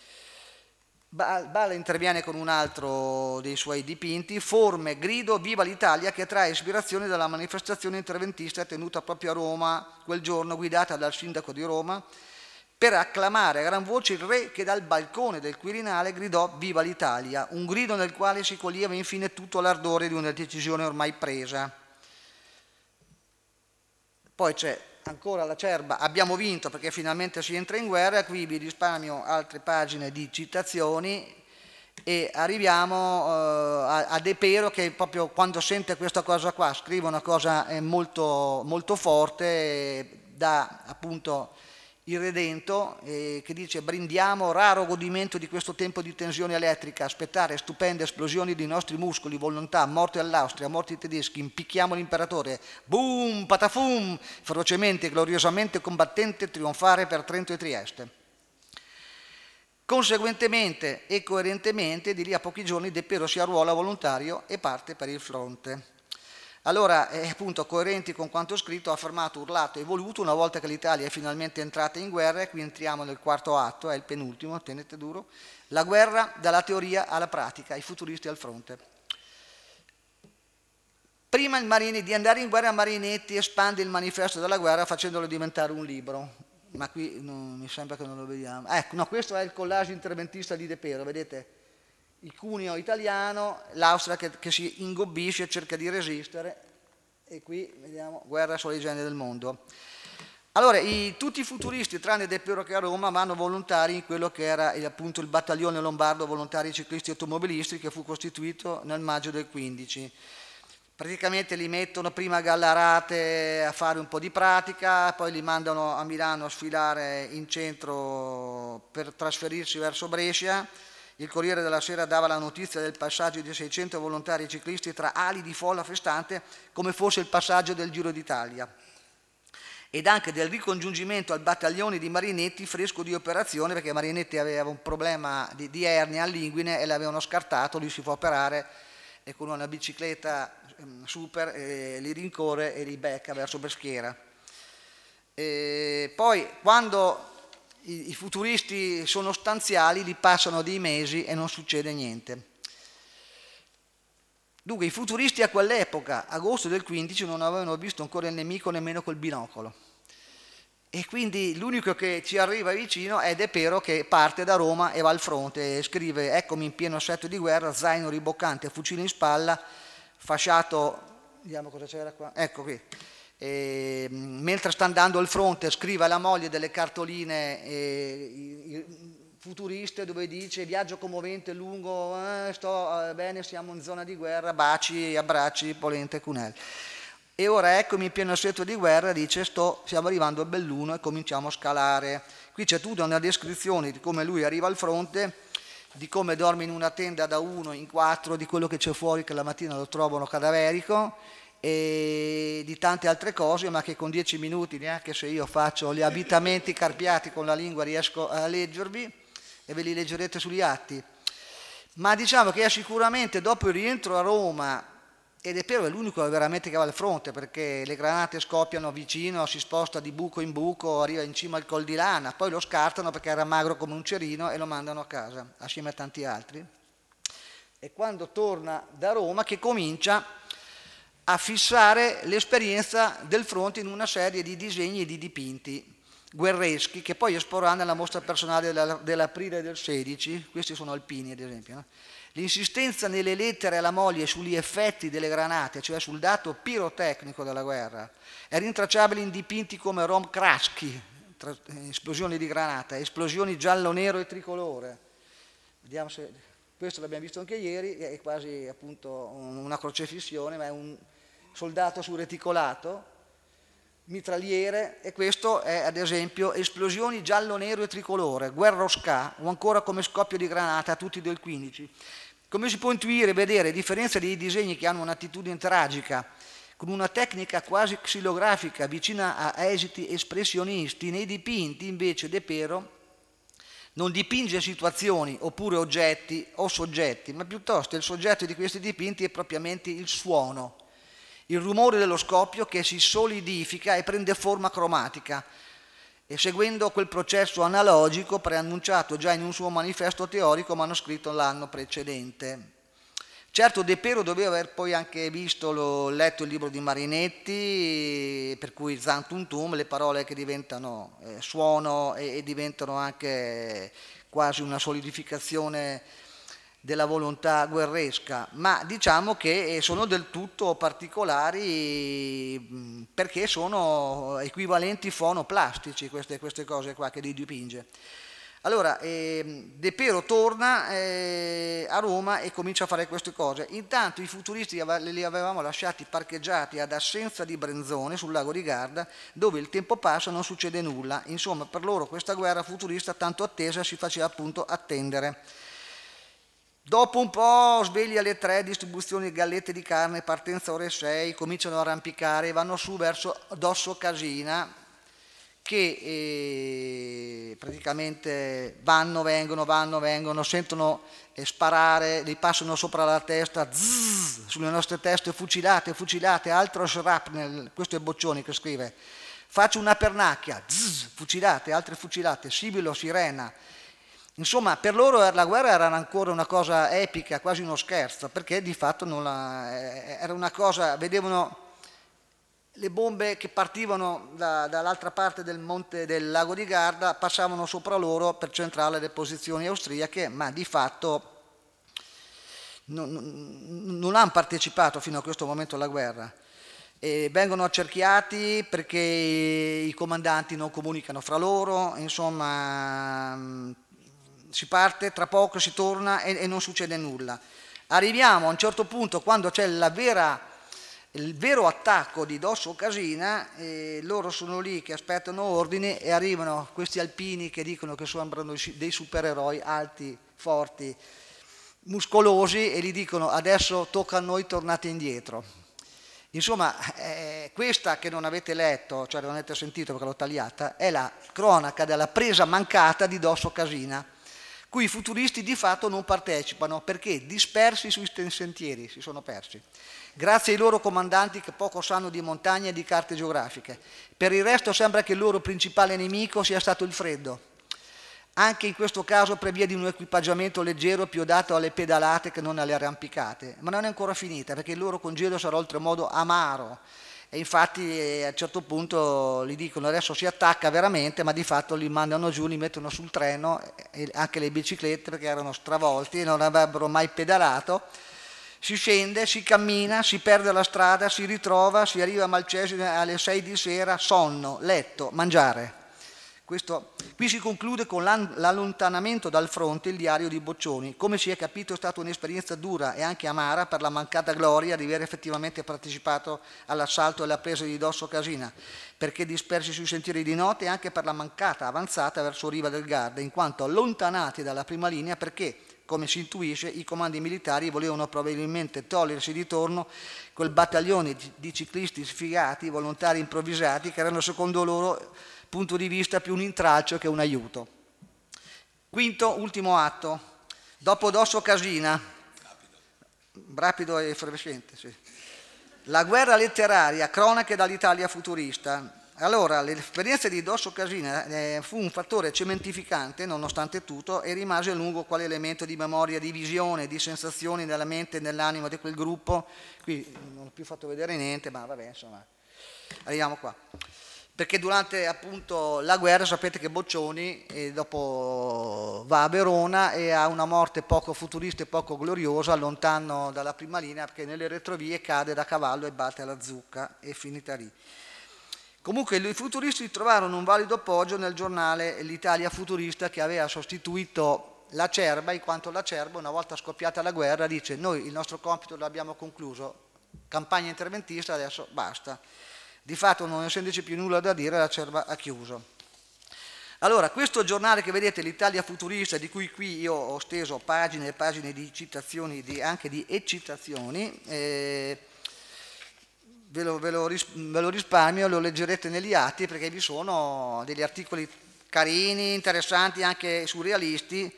Bala interviene con un altro dei suoi dipinti, Forme, Grido, Viva l'Italia, che trae ispirazione dalla manifestazione interventista tenuta proprio a Roma quel giorno, guidata dal sindaco di Roma, per acclamare a gran voce il re che dal balcone del Quirinale gridò Viva l'Italia, un grido nel quale si coglieva infine tutto l'ardore di una decisione ormai presa. Poi c'è ancora la Cerba, abbiamo vinto perché finalmente si entra in guerra, qui vi risparmio altre pagine di citazioni e arriviamo eh, a, De Pero che proprio quando sente questa cosa qua scrive una cosa eh, molto, molto forte, eh, da appunto il Redento eh, che dice brindiamo raro godimento di questo tempo di tensione elettrica, aspettare stupende esplosioni dei nostri muscoli, volontà, morte all'Austria, morte ai tedeschi, impicchiamo l'imperatore, boom, patafum, ferocemente, gloriosamente combattente, trionfare per Trento e Trieste. Conseguentemente e coerentemente, di lì a pochi giorni De Pero si arruola volontario e parte per il fronte. Allora, eh, appunto, coerenti con quanto scritto, ha affermato, urlato e voluto, una volta che l'Italia è finalmente entrata in guerra, e qui entriamo nel quarto atto, è il penultimo, tenete duro, la guerra dalla teoria alla pratica, i futuristi al fronte. Prima Marini, di andare in guerra Marinetti espande il manifesto della guerra facendolo diventare un libro, ma qui non, mi sembra che non lo vediamo. Ecco, no, questo è il collage interventista di De Pero, vedete? il cuneo italiano, l'Austria che, che, si ingobbisce, e cerca di resistere e qui vediamo guerra sulle genere del mondo. Allora, i, tutti i futuristi, tranne De Pero che a Roma, vanno volontari in quello che era il, appunto il battaglione lombardo volontari ciclisti e automobilisti che fu costituito nel maggio del 15. Praticamente li mettono prima a Gallarate a fare un po' di pratica, poi li mandano a Milano a sfilare in centro per trasferirsi verso Brescia, il Corriere della Sera dava la notizia del passaggio di 600 volontari ciclisti tra ali di folla festante come fosse il passaggio del Giro d'Italia ed anche del ricongiungimento al battaglione di Marinetti fresco di operazione perché Marinetti aveva un problema di, di ernia all'inguine e l'avevano scartato, lui si fa operare e con una bicicletta ehm, super eh, li rincorre e li becca verso Beschiera. E poi quando i, futuristi sono stanziali, li passano dei mesi e non succede niente. Dunque, i futuristi a quell'epoca, agosto del 15, non avevano visto ancora il nemico nemmeno col binocolo. E quindi l'unico che ci arriva vicino è De Pero che parte da Roma e va al fronte e scrive eccomi in pieno assetto di guerra, zaino riboccante, fucile in spalla, fasciato, vediamo cosa c'era qua, ecco qui, e, ehm, mentre sta andando al fronte scrive alla moglie delle cartoline eh, futuriste dove dice viaggio commovente, lungo, eh, sto eh, bene, siamo in zona di guerra, baci, abbracci, polente, cunelli. E ora eccomi in pieno assetto di guerra, dice sto, stiamo arrivando a Belluno e cominciamo a scalare. Qui c'è tutta una descrizione di come lui arriva al fronte, di come dorme in una tenda da uno in quattro, di quello che c'è fuori che la mattina lo trovano cadaverico e di tante altre cose, ma che con dieci minuti, neanche se io faccio gli abitamenti carpiati con la lingua, riesco a leggervi e ve li leggerete sugli atti. Ma diciamo che è sicuramente dopo il rientro a Roma, ed è vero, è l'unico veramente che va al fronte, perché le granate scoppiano vicino, si sposta di buco in buco, arriva in cima al col di lana, poi lo scartano perché era magro come un cerino e lo mandano a casa, assieme a tanti altri. E quando torna da Roma che comincia a fissare l'esperienza del fronte in una serie di disegni e di dipinti guerreschi che poi esporrà nella mostra personale dell'aprile del 16, questi sono alpini ad esempio. No? L'insistenza nelle lettere alla moglie sugli effetti delle granate, cioè sul dato pirotecnico della guerra, è rintracciabile in dipinti come Rom Krasky, eh, esplosioni di granata, esplosioni giallo-nero e tricolore. Vediamo se questo l'abbiamo visto anche ieri, è quasi appunto una crocefissione, ma è un, soldato su reticolato, mitraliere, e questo è ad esempio esplosioni giallo-nero e tricolore, guerra osca o ancora come scoppio di granata, a tutti del 15. Come si può intuire, vedere, a differenza dei disegni che hanno un'attitudine tragica, con una tecnica quasi xilografica vicina a esiti espressionisti, nei dipinti invece De Pero non dipinge situazioni oppure oggetti o soggetti, ma piuttosto il soggetto di questi dipinti è propriamente il suono, il rumore dello scoppio che si solidifica e prende forma cromatica e seguendo quel processo analogico preannunciato già in un suo manifesto teorico manoscritto l'anno precedente. Certo De Pero doveva aver poi anche visto, lo, letto il libro di Marinetti, per cui Zantuntum, le parole che diventano eh, suono e, e, diventano anche quasi una solidificazione della volontà guerresca, ma diciamo che eh, sono del tutto particolari perché sono equivalenti fonoplastici queste, queste cose qua che li dipinge. Allora, eh, De Pero torna eh, a Roma e comincia a fare queste cose. Intanto i futuristi li avevamo lasciati parcheggiati ad assenza di Brenzone sul lago di Garda, dove il tempo passa e non succede nulla. Insomma, per loro questa guerra futurista tanto attesa si faceva appunto attendere. Dopo un po' svegli alle 3, distribuzione di gallette di carne, partenza ore 6, cominciano a arrampicare e vanno su verso Dosso Casina che eh, praticamente vanno, vengono, vanno, vengono, sentono eh, sparare, li passano sopra la testa, zzz, sulle nostre teste, fucilate, fucilate, altro shrapnel, questo è Boccioni che scrive, faccio una pernacchia, zzz, fucilate, altre fucilate, sibilo, sirena, Insomma, per loro er, la guerra era ancora una cosa epica, quasi uno scherzo, perché di fatto la, eh, era una cosa, vedevano le bombe che partivano da, dall'altra parte del monte del lago di Garda, passavano sopra loro per centrare le posizioni austriache, ma di fatto non, non, non hanno partecipato fino a questo momento alla guerra. E vengono accerchiati perché i comandanti non comunicano fra loro, insomma si parte, tra poco si torna e, e non succede nulla. Arriviamo a un certo punto quando c'è vera, il vero attacco di Dosso Casina, eh, loro sono lì che aspettano ordini e arrivano questi alpini che dicono che sembrano dei supereroi alti, forti, muscolosi e gli dicono adesso tocca a noi tornate indietro. Insomma, eh, questa che non avete letto, cioè non avete sentito perché l'ho tagliata, è la cronaca della presa mancata di Dosso Casina cui i futuristi di fatto non partecipano perché dispersi sui sentieri, si sono persi, grazie ai loro comandanti che poco sanno di montagna e di carte geografiche. Per il resto sembra che il loro principale nemico sia stato il freddo, anche in questo caso per via di un equipaggiamento leggero più adatto alle pedalate che non alle arrampicate. Ma non è ancora finita perché il loro congedo sarà oltremodo amaro e infatti eh, a un certo punto gli dicono adesso si attacca veramente, ma di fatto li mandano giù, li mettono sul treno, eh, anche le biciclette perché erano stravolti e non avrebbero mai pedalato. Si scende, si cammina, si perde la strada, si ritrova, si arriva a Malcesi alle 6 di sera, sonno, letto, mangiare. Questo, qui si conclude con l'allontanamento dal fronte il diario di Boccioni. Come si è capito è stata un'esperienza dura e anche amara per la mancata gloria di aver effettivamente partecipato all'assalto e alla presa di dosso Casina, perché dispersi sui sentieri di notte e anche per la mancata avanzata verso Riva del Garda, in quanto allontanati dalla prima linea perché come si intuisce, i comandi militari volevano probabilmente togliersi di torno quel battaglione di ciclisti sfigati, volontari improvvisati, che erano secondo loro punto di vista più un intralcio che un aiuto. Quinto, ultimo atto. Dopo Dosso Casina, rapido, rapido e effervescente, sì. La guerra letteraria, cronache dall'Italia futurista. Allora, l'esperienza di Dosso Casina eh, fu un fattore cementificante, nonostante tutto, e rimase a lungo quale elemento di memoria, di visione, di sensazioni nella mente e nell'anima di quel gruppo. Qui non ho più fatto vedere niente, ma vabbè, insomma, arriviamo qua perché durante appunto, la guerra sapete che Boccioni dopo va a Verona e ha una morte poco futurista e poco gloriosa lontano dalla prima linea perché nelle retrovie cade da cavallo e batte alla zucca e finita lì. Comunque i futuristi trovarono un valido appoggio nel giornale L'Italia Futurista che aveva sostituito l'acerba in quanto l'acerba una volta scoppiata la guerra dice noi il nostro compito l'abbiamo concluso, campagna interventista adesso basta. Di fatto non essendoci più nulla da dire la cerva ha chiuso. Allora, questo giornale che vedete, l'Italia Futurista, di cui qui io ho steso pagine e pagine di citazioni, di, anche di eccitazioni, eh, ve, lo, ve, lo ve, lo, risparmio, lo leggerete negli atti perché vi sono degli articoli carini, interessanti, anche surrealisti,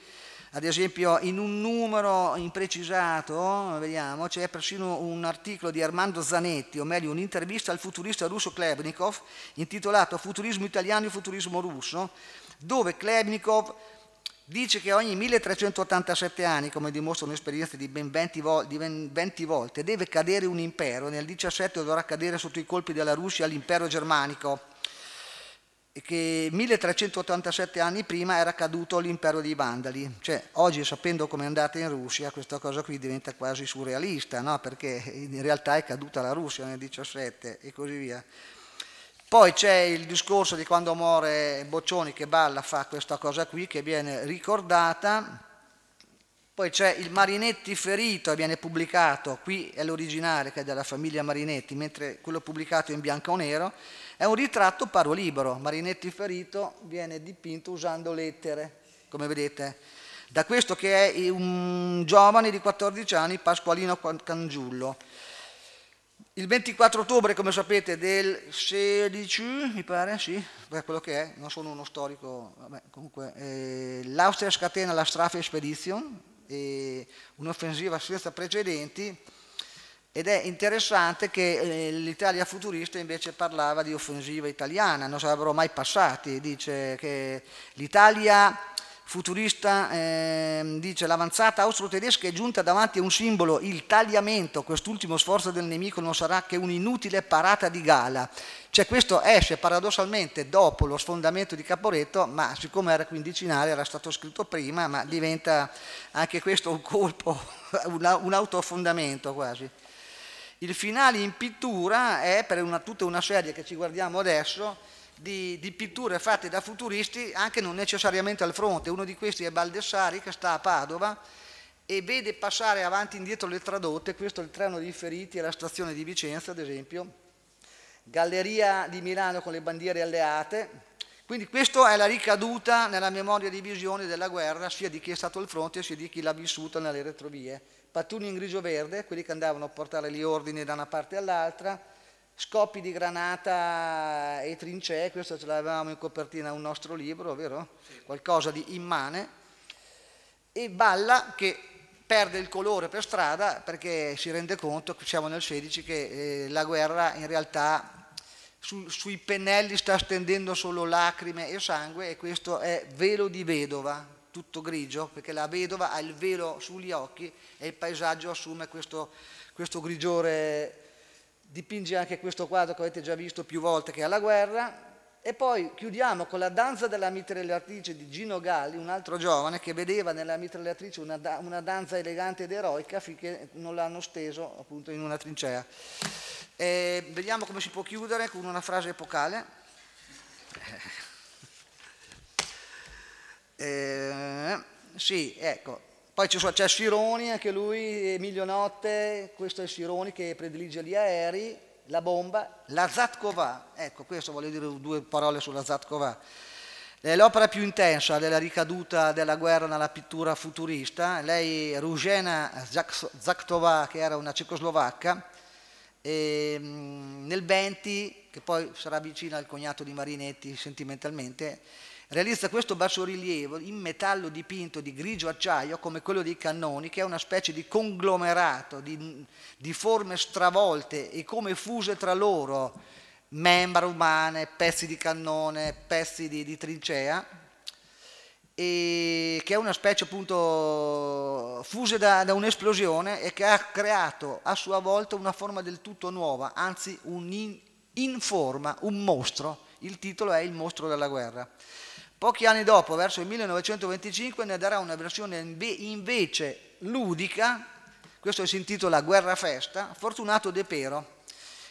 ad esempio in un numero imprecisato, vediamo, c'è persino un articolo di Armando Zanetti, o meglio un'intervista al futurista russo Klebnikov, intitolato Futurismo italiano e futurismo russo, dove Klebnikov dice che ogni 1387 anni, come dimostrano esperienze di ben 20, vol- di ben 20 volte, deve cadere un impero, nel 17 dovrà cadere sotto i colpi della Russia l'impero germanico che 1387 anni prima era caduto l'impero dei Vandali. Cioè, oggi sapendo come è andata in Russia, questa cosa qui diventa quasi surrealista, no? perché in realtà è caduta la Russia nel 17 e così via. Poi c'è il discorso di quando muore Boccioni che Balla fa questa cosa qui che viene ricordata. Poi c'è il Marinetti ferito e viene pubblicato, qui è l'originale che è della famiglia Marinetti, mentre quello pubblicato è in bianco o nero è un ritratto paro libero, Marinetti ferito viene dipinto usando lettere, come vedete. Da questo che è un giovane di 14 anni, Pasqualino Cangiullo. Il 24 ottobre, come sapete, del 16, mi pare, sì, per quello che è, non sono uno storico, vabbè, comunque, eh, l'Austria scatena la Strafe Expedition, eh, un'offensiva senza precedenti, ed è interessante che eh, l'Italia futurista invece parlava di offensiva italiana, non sarebbero mai passati, dice che l'Italia futurista eh, dice l'avanzata austro-tedesca è giunta davanti a un simbolo, il tagliamento, quest'ultimo sforzo del nemico non sarà che un'inutile parata di gala. Cioè questo esce paradossalmente dopo lo sfondamento di Caporetto, ma siccome era quindicinale era stato scritto prima, ma diventa anche questo un colpo, un autofondamento quasi. Il finale in pittura è per una, tutta una serie che ci guardiamo adesso di, di, pitture fatte da futuristi, anche non necessariamente al fronte. Uno di questi è Baldessari che sta a Padova e vede passare avanti e indietro le tradotte, questo è il treno dei feriti alla stazione di Vicenza ad esempio, Galleria di Milano con le bandiere alleate, quindi questa è la ricaduta nella memoria di visione della guerra sia di chi è stato al fronte sia di chi l'ha vissuta nelle retrovie pattuglie in grigio-verde, quelli che andavano a portare gli ordini da una parte all'altra, scoppi di granata e trincee, questo ce l'avevamo in copertina un nostro libro, vero? Qualcosa di immane, e Balla che perde il colore per strada perché si rende conto, siamo nel 16, che eh, la guerra in realtà su, sui pennelli sta stendendo solo lacrime e sangue e questo è velo di vedova, tutto grigio, perché la vedova ha il velo sugli occhi e il paesaggio assume questo, questo grigiore, dipinge anche questo quadro che avete già visto più volte che è la guerra. E poi chiudiamo con la danza della mitragliatrice di Gino Galli, un altro giovane che vedeva nella mitragliatrice una, una danza elegante ed eroica finché non l'hanno steso appunto in una trincea. E vediamo come si può chiudere con una frase epocale. Eh, sì, ecco. Poi c'è Sironi, anche lui, Emilio Notte, questo è Sironi che predilige gli aerei, la bomba, la Zatkova, ecco questo voglio dire due parole sulla Zatkova. È l'opera più intensa della ricaduta della guerra nella pittura futurista. Lei, Rugena Zaktova, che era una cecoslovacca, e, ehm, nel 20, che poi sarà vicina al cognato di Marinetti sentimentalmente, Realizza questo bassorilievo in metallo dipinto di grigio acciaio come quello dei cannoni, che è una specie di conglomerato di, di forme stravolte e come fuse tra loro, membra umane, pezzi di cannone, pezzi di, di trincea, e che è una specie appunto fuse da, da un'esplosione e che ha creato a sua volta una forma del tutto nuova, anzi un in, in forma, un mostro. Il titolo è Il mostro della guerra. Pochi anni dopo, verso il 1925, ne darà una versione invece ludica, questo si intitola Guerra Festa, Fortunato De Pero,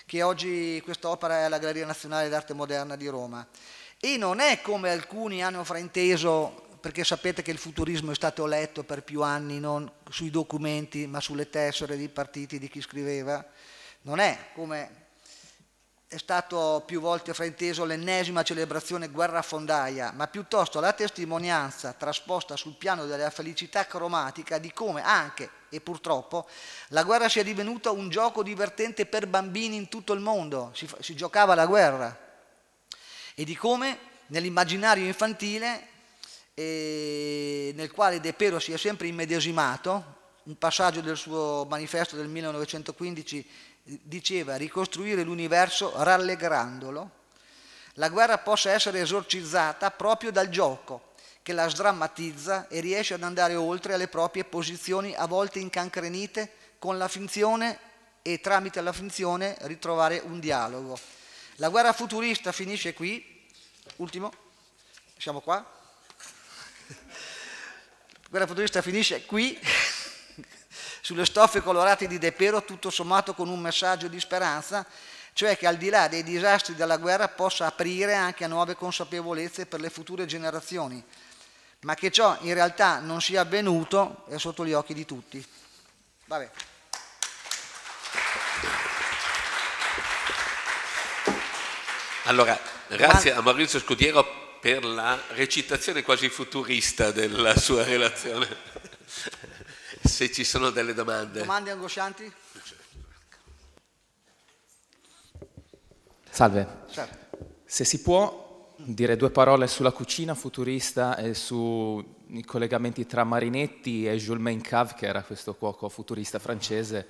che oggi quest'opera è alla Galleria Nazionale d'Arte Moderna di Roma. E non è come alcuni hanno frainteso, perché sapete che il futurismo è stato letto per più anni non sui documenti, ma sulle tessere dei partiti di chi scriveva. Non è come è stato più volte frainteso l'ennesima celebrazione guerrafondaia, ma piuttosto la testimonianza trasposta sul piano della felicità cromatica di come anche e purtroppo la guerra sia divenuta un gioco divertente per bambini in tutto il mondo, si, si giocava la guerra, e di come nell'immaginario infantile eh, nel quale De Pero si è sempre immedesimato, un passaggio del suo manifesto del 1915 diceva ricostruire l'universo rallegrandolo, la guerra possa essere esorcizzata proprio dal gioco che la sdrammatizza e riesce ad andare oltre alle proprie posizioni a volte incancrenite con la finzione e tramite la finzione ritrovare un dialogo. La guerra futurista finisce qui, ultimo, siamo qua. La guerra futurista finisce qui sulle stoffe colorate di Depero, tutto sommato con un messaggio di speranza, cioè che al di là dei disastri della guerra possa aprire anche a nuove consapevolezze per le future generazioni, ma che ciò in realtà non sia avvenuto è sotto gli occhi di tutti. Vabbè. Allora, grazie a Maurizio Scudiero per la recitazione quasi futurista della sua relazione. Se ci sono delle domande. Domande angoscianti? Salve. Salve. Certo. Se si può dire due parole sulla cucina futurista e sui collegamenti tra Marinetti e Jules Maincave, che era questo cuoco futurista francese.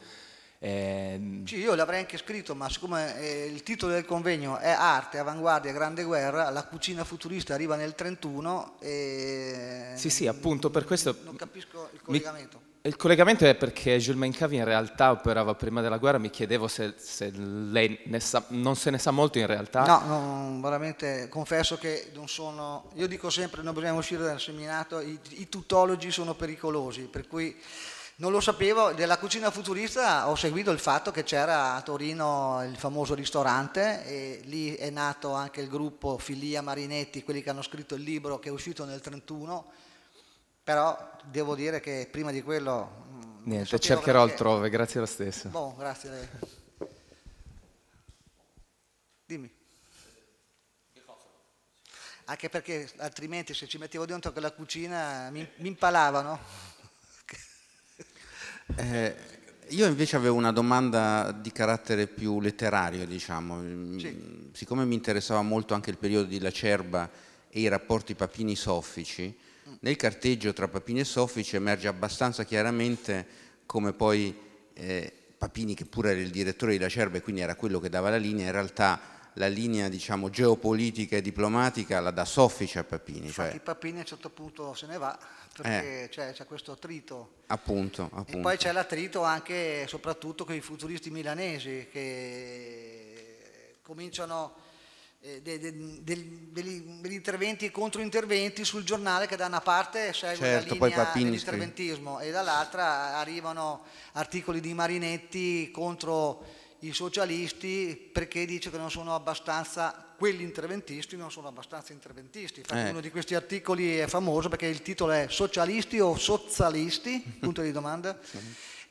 Eh... Sì, io l'avrei anche scritto, ma siccome eh, il titolo del convegno è Arte, Avanguardia, Grande Guerra, la cucina futurista arriva nel 31 e... Sì, sì, appunto per questo... Non capisco il collegamento. Mi il collegamento è perché Jules Mencavi in realtà operava prima della guerra, mi chiedevo se, se lei sa, non se ne sa molto in realtà. No, non, veramente confesso che non sono, io dico sempre non bisogna uscire dal seminato, i, i tutologi sono pericolosi, per cui non lo sapevo, della cucina futurista ho seguito il fatto che c'era a Torino il famoso ristorante e lì è nato anche il gruppo Filia Marinetti, quelli che hanno scritto il libro che è uscito nel 1931 però devo dire che prima di quello... Mm, Niente, cercherò perché... altrove, grazie lo stesso. Boh, grazie a lei. Dimmi. Anche perché altrimenti se ci mettevo dentro quella cucina mi, mi impalavano. eh, io invece avevo una domanda di carattere più letterario, diciamo. Mm, sì. Siccome mi interessava molto anche il periodo di Lacerba e i rapporti papini-soffici, nel carteggio tra Papini e Soffici emerge abbastanza chiaramente come poi eh, Papini, che pure era il direttore di Lacerba e quindi era quello che dava la linea, in realtà la linea diciamo, geopolitica e diplomatica la dà Soffici a Papini. Infatti cioè Papini a un certo punto se ne va perché eh. c'è, questo attrito. Appunto, appunto. E poi c'è l'attrito anche e soprattutto con i futuristi milanesi che cominciano eh, de, de, de, degli, interventi contro interventi sul giornale che da una parte segue certo, la linea dell'interventismo e dall'altra arrivano articoli di Marinetti contro i socialisti perché dice che non sono abbastanza, quelli interventisti non sono abbastanza interventisti. Infatti eh. uno di questi articoli è famoso perché il titolo è Socialisti o sozialisti punto di domanda.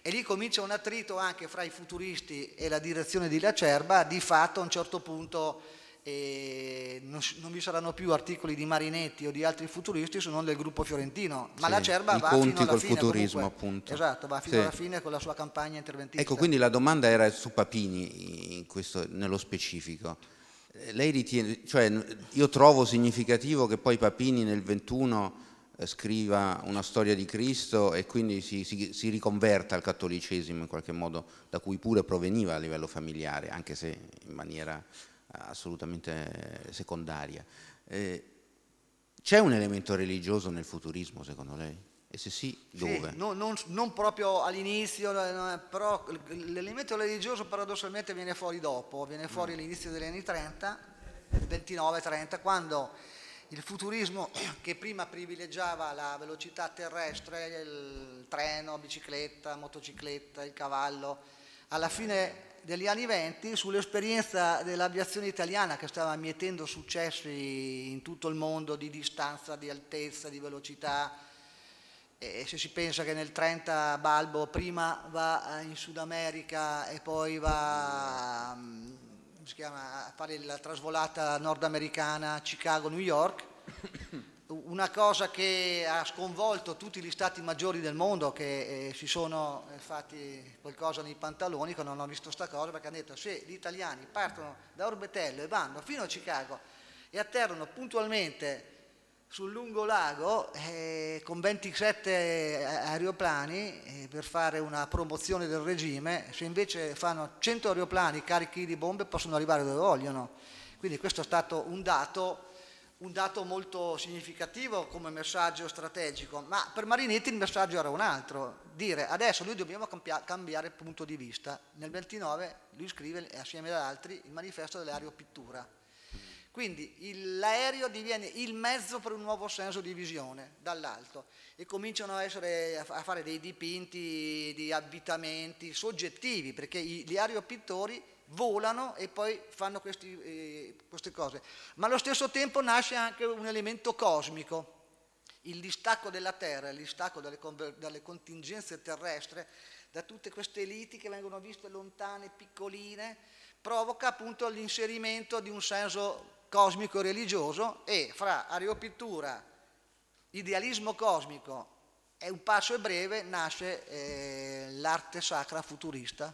e lì comincia un attrito anche fra i futuristi e la direzione di Lacerba, di fatto a un certo punto e non, non, vi saranno più articoli di Marinetti o di altri futuristi se non del gruppo fiorentino. Ma sì, la Cerba va fino alla fine. futurismo, appunto. Esatto, va fino sì. alla fine con la sua campagna interventista. Ecco, quindi la domanda era su Papini, questo, nello specifico. Eh, lei ritiene, cioè, io trovo significativo che poi Papini nel 21 eh, scriva una storia di Cristo e quindi si, si, si, riconverta al cattolicesimo in qualche modo, da cui pure proveniva a livello familiare, anche se in maniera assolutamente secondaria. Eh, c'è un elemento religioso nel futurismo secondo lei? E se sì, dove? Sì, no, non, non, proprio all'inizio, però l'elemento religioso paradossalmente viene fuori dopo, viene fuori mm. all'inizio degli anni 30, 29-30, quando il futurismo che prima privilegiava la velocità terrestre, il treno, bicicletta, motocicletta, il cavallo, alla fine degli anni venti sull'esperienza dell'aviazione italiana che stava mietendo successi in tutto il mondo di distanza, di altezza, di velocità. E se si pensa che nel 30 Balbo prima va eh, in Sud America e poi va mm, chiama, a fare la trasvolata nordamericana Chicago-New York, una cosa che ha sconvolto tutti gli stati maggiori del mondo che eh, si sono eh, fatti qualcosa nei pantaloni, quando hanno visto questa cosa, perché hanno detto se gli italiani partono da Orbetello e vanno fino a Chicago e atterrano puntualmente sul lungo lago eh, con 27 eh, aeroplani eh, per fare una promozione del regime, se invece fanno 100 aeroplani carichi di bombe possono arrivare dove vogliono. Quindi questo è stato un dato un dato molto significativo come messaggio strategico, ma per Marinetti il messaggio era un altro, dire adesso noi dobbiamo cambiare punto di vista. Nel 29 lui scrive eh, assieme ad altri il manifesto dell'aeropittura. Quindi l'aereo diviene il mezzo per un nuovo senso di visione dall'alto e cominciano a, essere, a fare dei dipinti di abitamenti soggettivi perché gli aeropittori volano e poi fanno questi, eh, queste cose. Ma allo stesso tempo nasce anche un elemento cosmico, il distacco della Terra, il distacco dalle, dalle contingenze terrestri, da tutte queste liti che vengono viste lontane, piccoline, provoca appunto l'inserimento di un senso cosmico e religioso e fra areopittura, idealismo cosmico e un passo e breve nasce eh, l'arte sacra futurista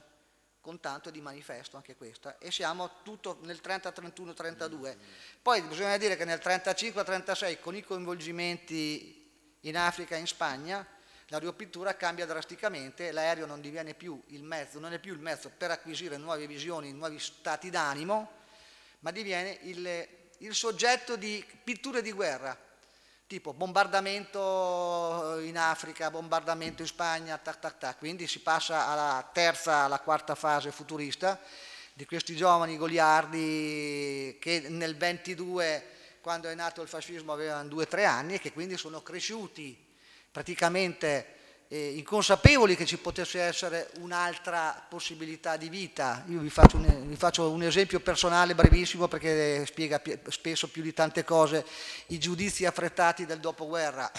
con tanto di manifesto anche questa e siamo tutto nel 30, 31, 32. Poi bisogna dire che nel 35, 36 con i coinvolgimenti in Africa e in Spagna la riopittura cambia drasticamente, l'aereo non diviene più il mezzo, non è più il mezzo per acquisire nuove visioni, nuovi stati d'animo, ma diviene il, il soggetto di pitture di guerra, tipo bombardamento eh, in Africa, bombardamento in Spagna, tac tac tac. Quindi si passa alla terza, alla quarta fase futurista di questi giovani goliardi che nel 22, quando è nato il fascismo, avevano 2-3 anni e che quindi sono cresciuti praticamente eh, inconsapevoli che ci potesse essere un'altra possibilità di vita. Io vi faccio, un, vi faccio un esempio personale brevissimo perché spiega spesso più di tante cose i giudizi affrettati del dopoguerra.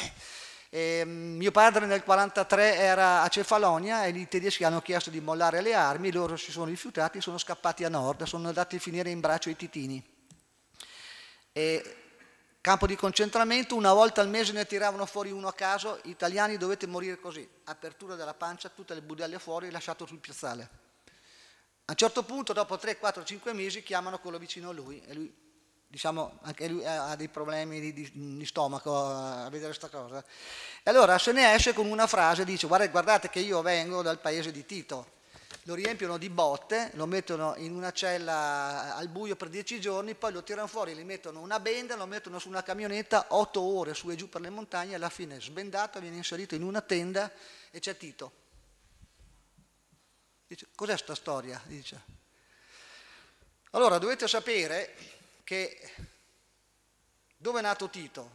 Eh, mio padre nel 1943 era a Cefalonia e i tedeschi hanno chiesto di mollare le armi, loro si sono rifiutati sono scappati a nord, sono andati a finire in braccio ai titini. E campo di concentramento, una volta al mese ne tiravano fuori uno a caso, gli italiani dovete morire così, apertura della pancia, tutte le budelle fuori, lasciato sul piazzale. A un certo punto, dopo 3, 4, 5 mesi, chiamano quello vicino a lui e lui, diciamo, anche lui eh, ha dei problemi di, di, di stomaco eh, a vedere questa cosa. E allora se ne esce con una frase, dice, guardate che io vengo dal paese di Tito, lo riempiono di botte, lo mettono in una cella al buio per dieci giorni, poi lo tirano fuori, li mettono una benda, lo mettono su una camionetta, otto ore su e giù per le montagne, alla fine sbendato, viene inserito in una tenda e c'è Tito. Dice, cos'è sta storia? Dice. Allora dovete sapere che dove è nato Tito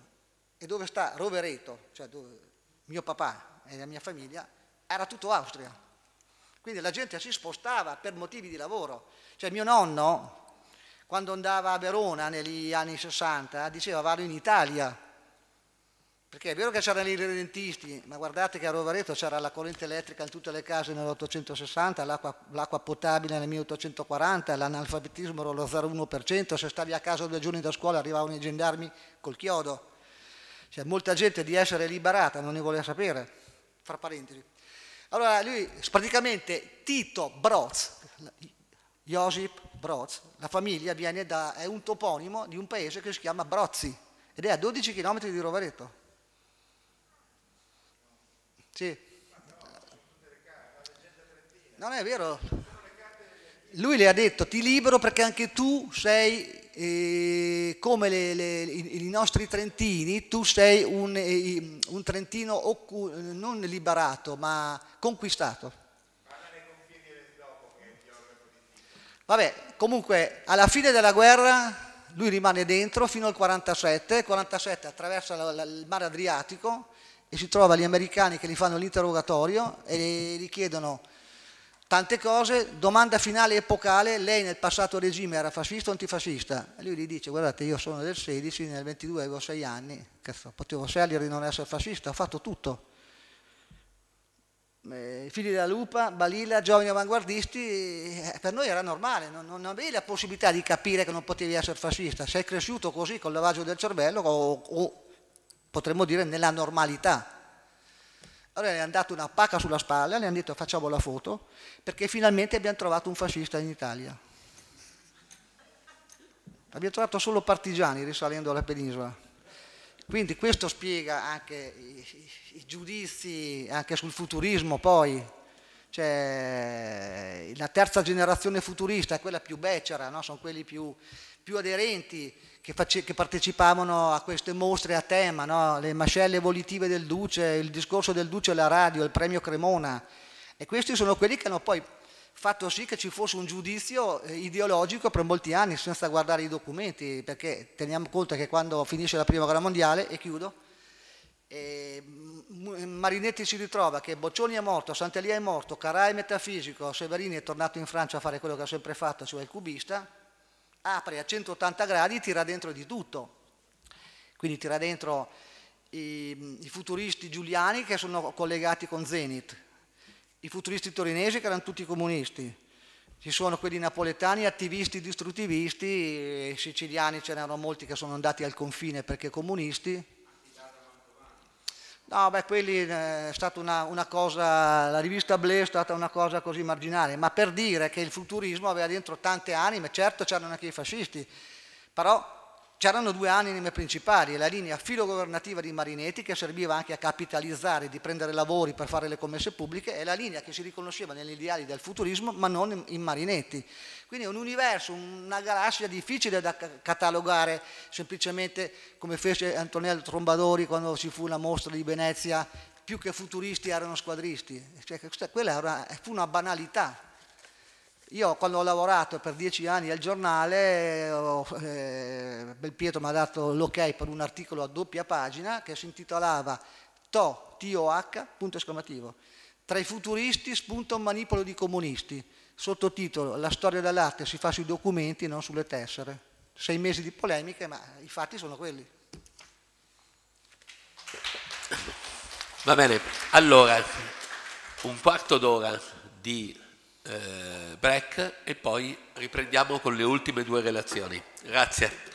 e dove sta Rovereto, cioè dove mio papà e la mia famiglia, era tutto Austria quindi la gente si spostava per motivi di lavoro. Cioè mio nonno, quando andava a Verona negli anni 60, diceva vado in Italia. Perché è vero che c'erano i redentisti, ma guardate che a Rovereto c'era la corrente elettrica in tutte le case nell'860, l'acqua, l'acqua potabile nel 1840, l'analfabetismo era lo 0,1%, se stavi a casa due giorni da scuola arrivavano i gendarmi col chiodo. Cioè molta gente di essere liberata non ne voleva sapere, fra parentesi. Allora lui praticamente Tito Broz, Josip Broz, la famiglia viene da, è un toponimo di un paese che si chiama Brozzi ed è a 12 km di Rovereto. Sì. Non è vero. Lui le ha detto ti libero perché anche tu sei come le, le, i, i, nostri trentini, tu sei un, eh, un trentino occu- eh, non liberato, ma conquistato. Vabbè, comunque alla fine della guerra lui rimane dentro fino al 47, 47 attraversa la, la, il mare Adriatico e si trova gli americani che gli fanno l'interrogatorio e gli chiedono tante cose, domanda finale epocale, lei nel passato regime era fascista o antifascista? E lui gli dice, guardate, io sono del 16, nel 22 avevo 6 anni, cazzo, potevo scegliere di non essere fascista, ho fatto tutto. Eh, I figli della lupa, Balilla, giovani avanguardisti, eh, per noi era normale, non, non, avevi la possibilità di capire che non potevi essere fascista, sei cresciuto così col lavaggio del cervello o, o potremmo dire nella normalità. Allora hanno andata una pacca sulla spalla, le hanno detto facciamo la foto, perché finalmente abbiamo trovato un fascista in Italia. Abbiamo trovato solo partigiani risalendo alla penisola. Quindi questo spiega anche i, i, i giudizi anche sul futurismo poi. Cioè, la terza generazione futurista è quella più becera, no? sono quelli più, più aderenti che, face, che, partecipavano a queste mostre a tema, no? le mascelle volitive del Duce, il discorso del Duce alla radio, il premio Cremona. E questi sono quelli che hanno poi fatto sì che ci fosse un giudizio eh, ideologico per molti anni senza guardare i documenti, perché teniamo conto che quando finisce la Prima Guerra Mondiale, e chiudo, e eh, Marinetti si ritrova che Boccioni è morto, Santelia è morto, Carà è metafisico, Severini è tornato in Francia a fare quello che ha sempre fatto, cioè il cubista, apre a 180 gradi e tira dentro di tutto. Quindi tira dentro i, i futuristi giuliani che sono collegati con Zenit, i futuristi torinesi che erano tutti comunisti, ci sono quelli napoletani, attivisti, distruttivisti, siciliani ce n'erano molti che sono andati al confine perché comunisti, No, beh, quelli eh, è stata una, una cosa, la rivista Blair è stata una cosa così marginale, ma per dire che il futurismo aveva dentro tante anime, certo c'erano anche i fascisti, però C'erano due anime principali, la linea filogovernativa di Marinetti che serviva anche a capitalizzare, di prendere lavori per fare le commesse pubbliche e la linea che si riconosceva negli ideali del futurismo ma non in Marinetti. Quindi è un universo, una galassia difficile da catalogare semplicemente come fece Antonello Trombadori quando ci fu la mostra di Venezia, più che futuristi erano squadristi. Cioè, quella una, fu una banalità io quando ho lavorato per dieci anni al giornale, eh, eh, Belpietro mi ha dato l'ok per un articolo a doppia pagina che si intitolava TO, TOH, punto esclamativo, tra i futuristi spunta un manipolo di comunisti, sottotitolo La storia dell'arte si fa sui documenti e non sulle tessere. Sei mesi di polemiche, ma i fatti sono quelli. Va bene, allora, un quarto d'ora di eh, break e poi riprendiamo con le ultime due relazioni. Grazie.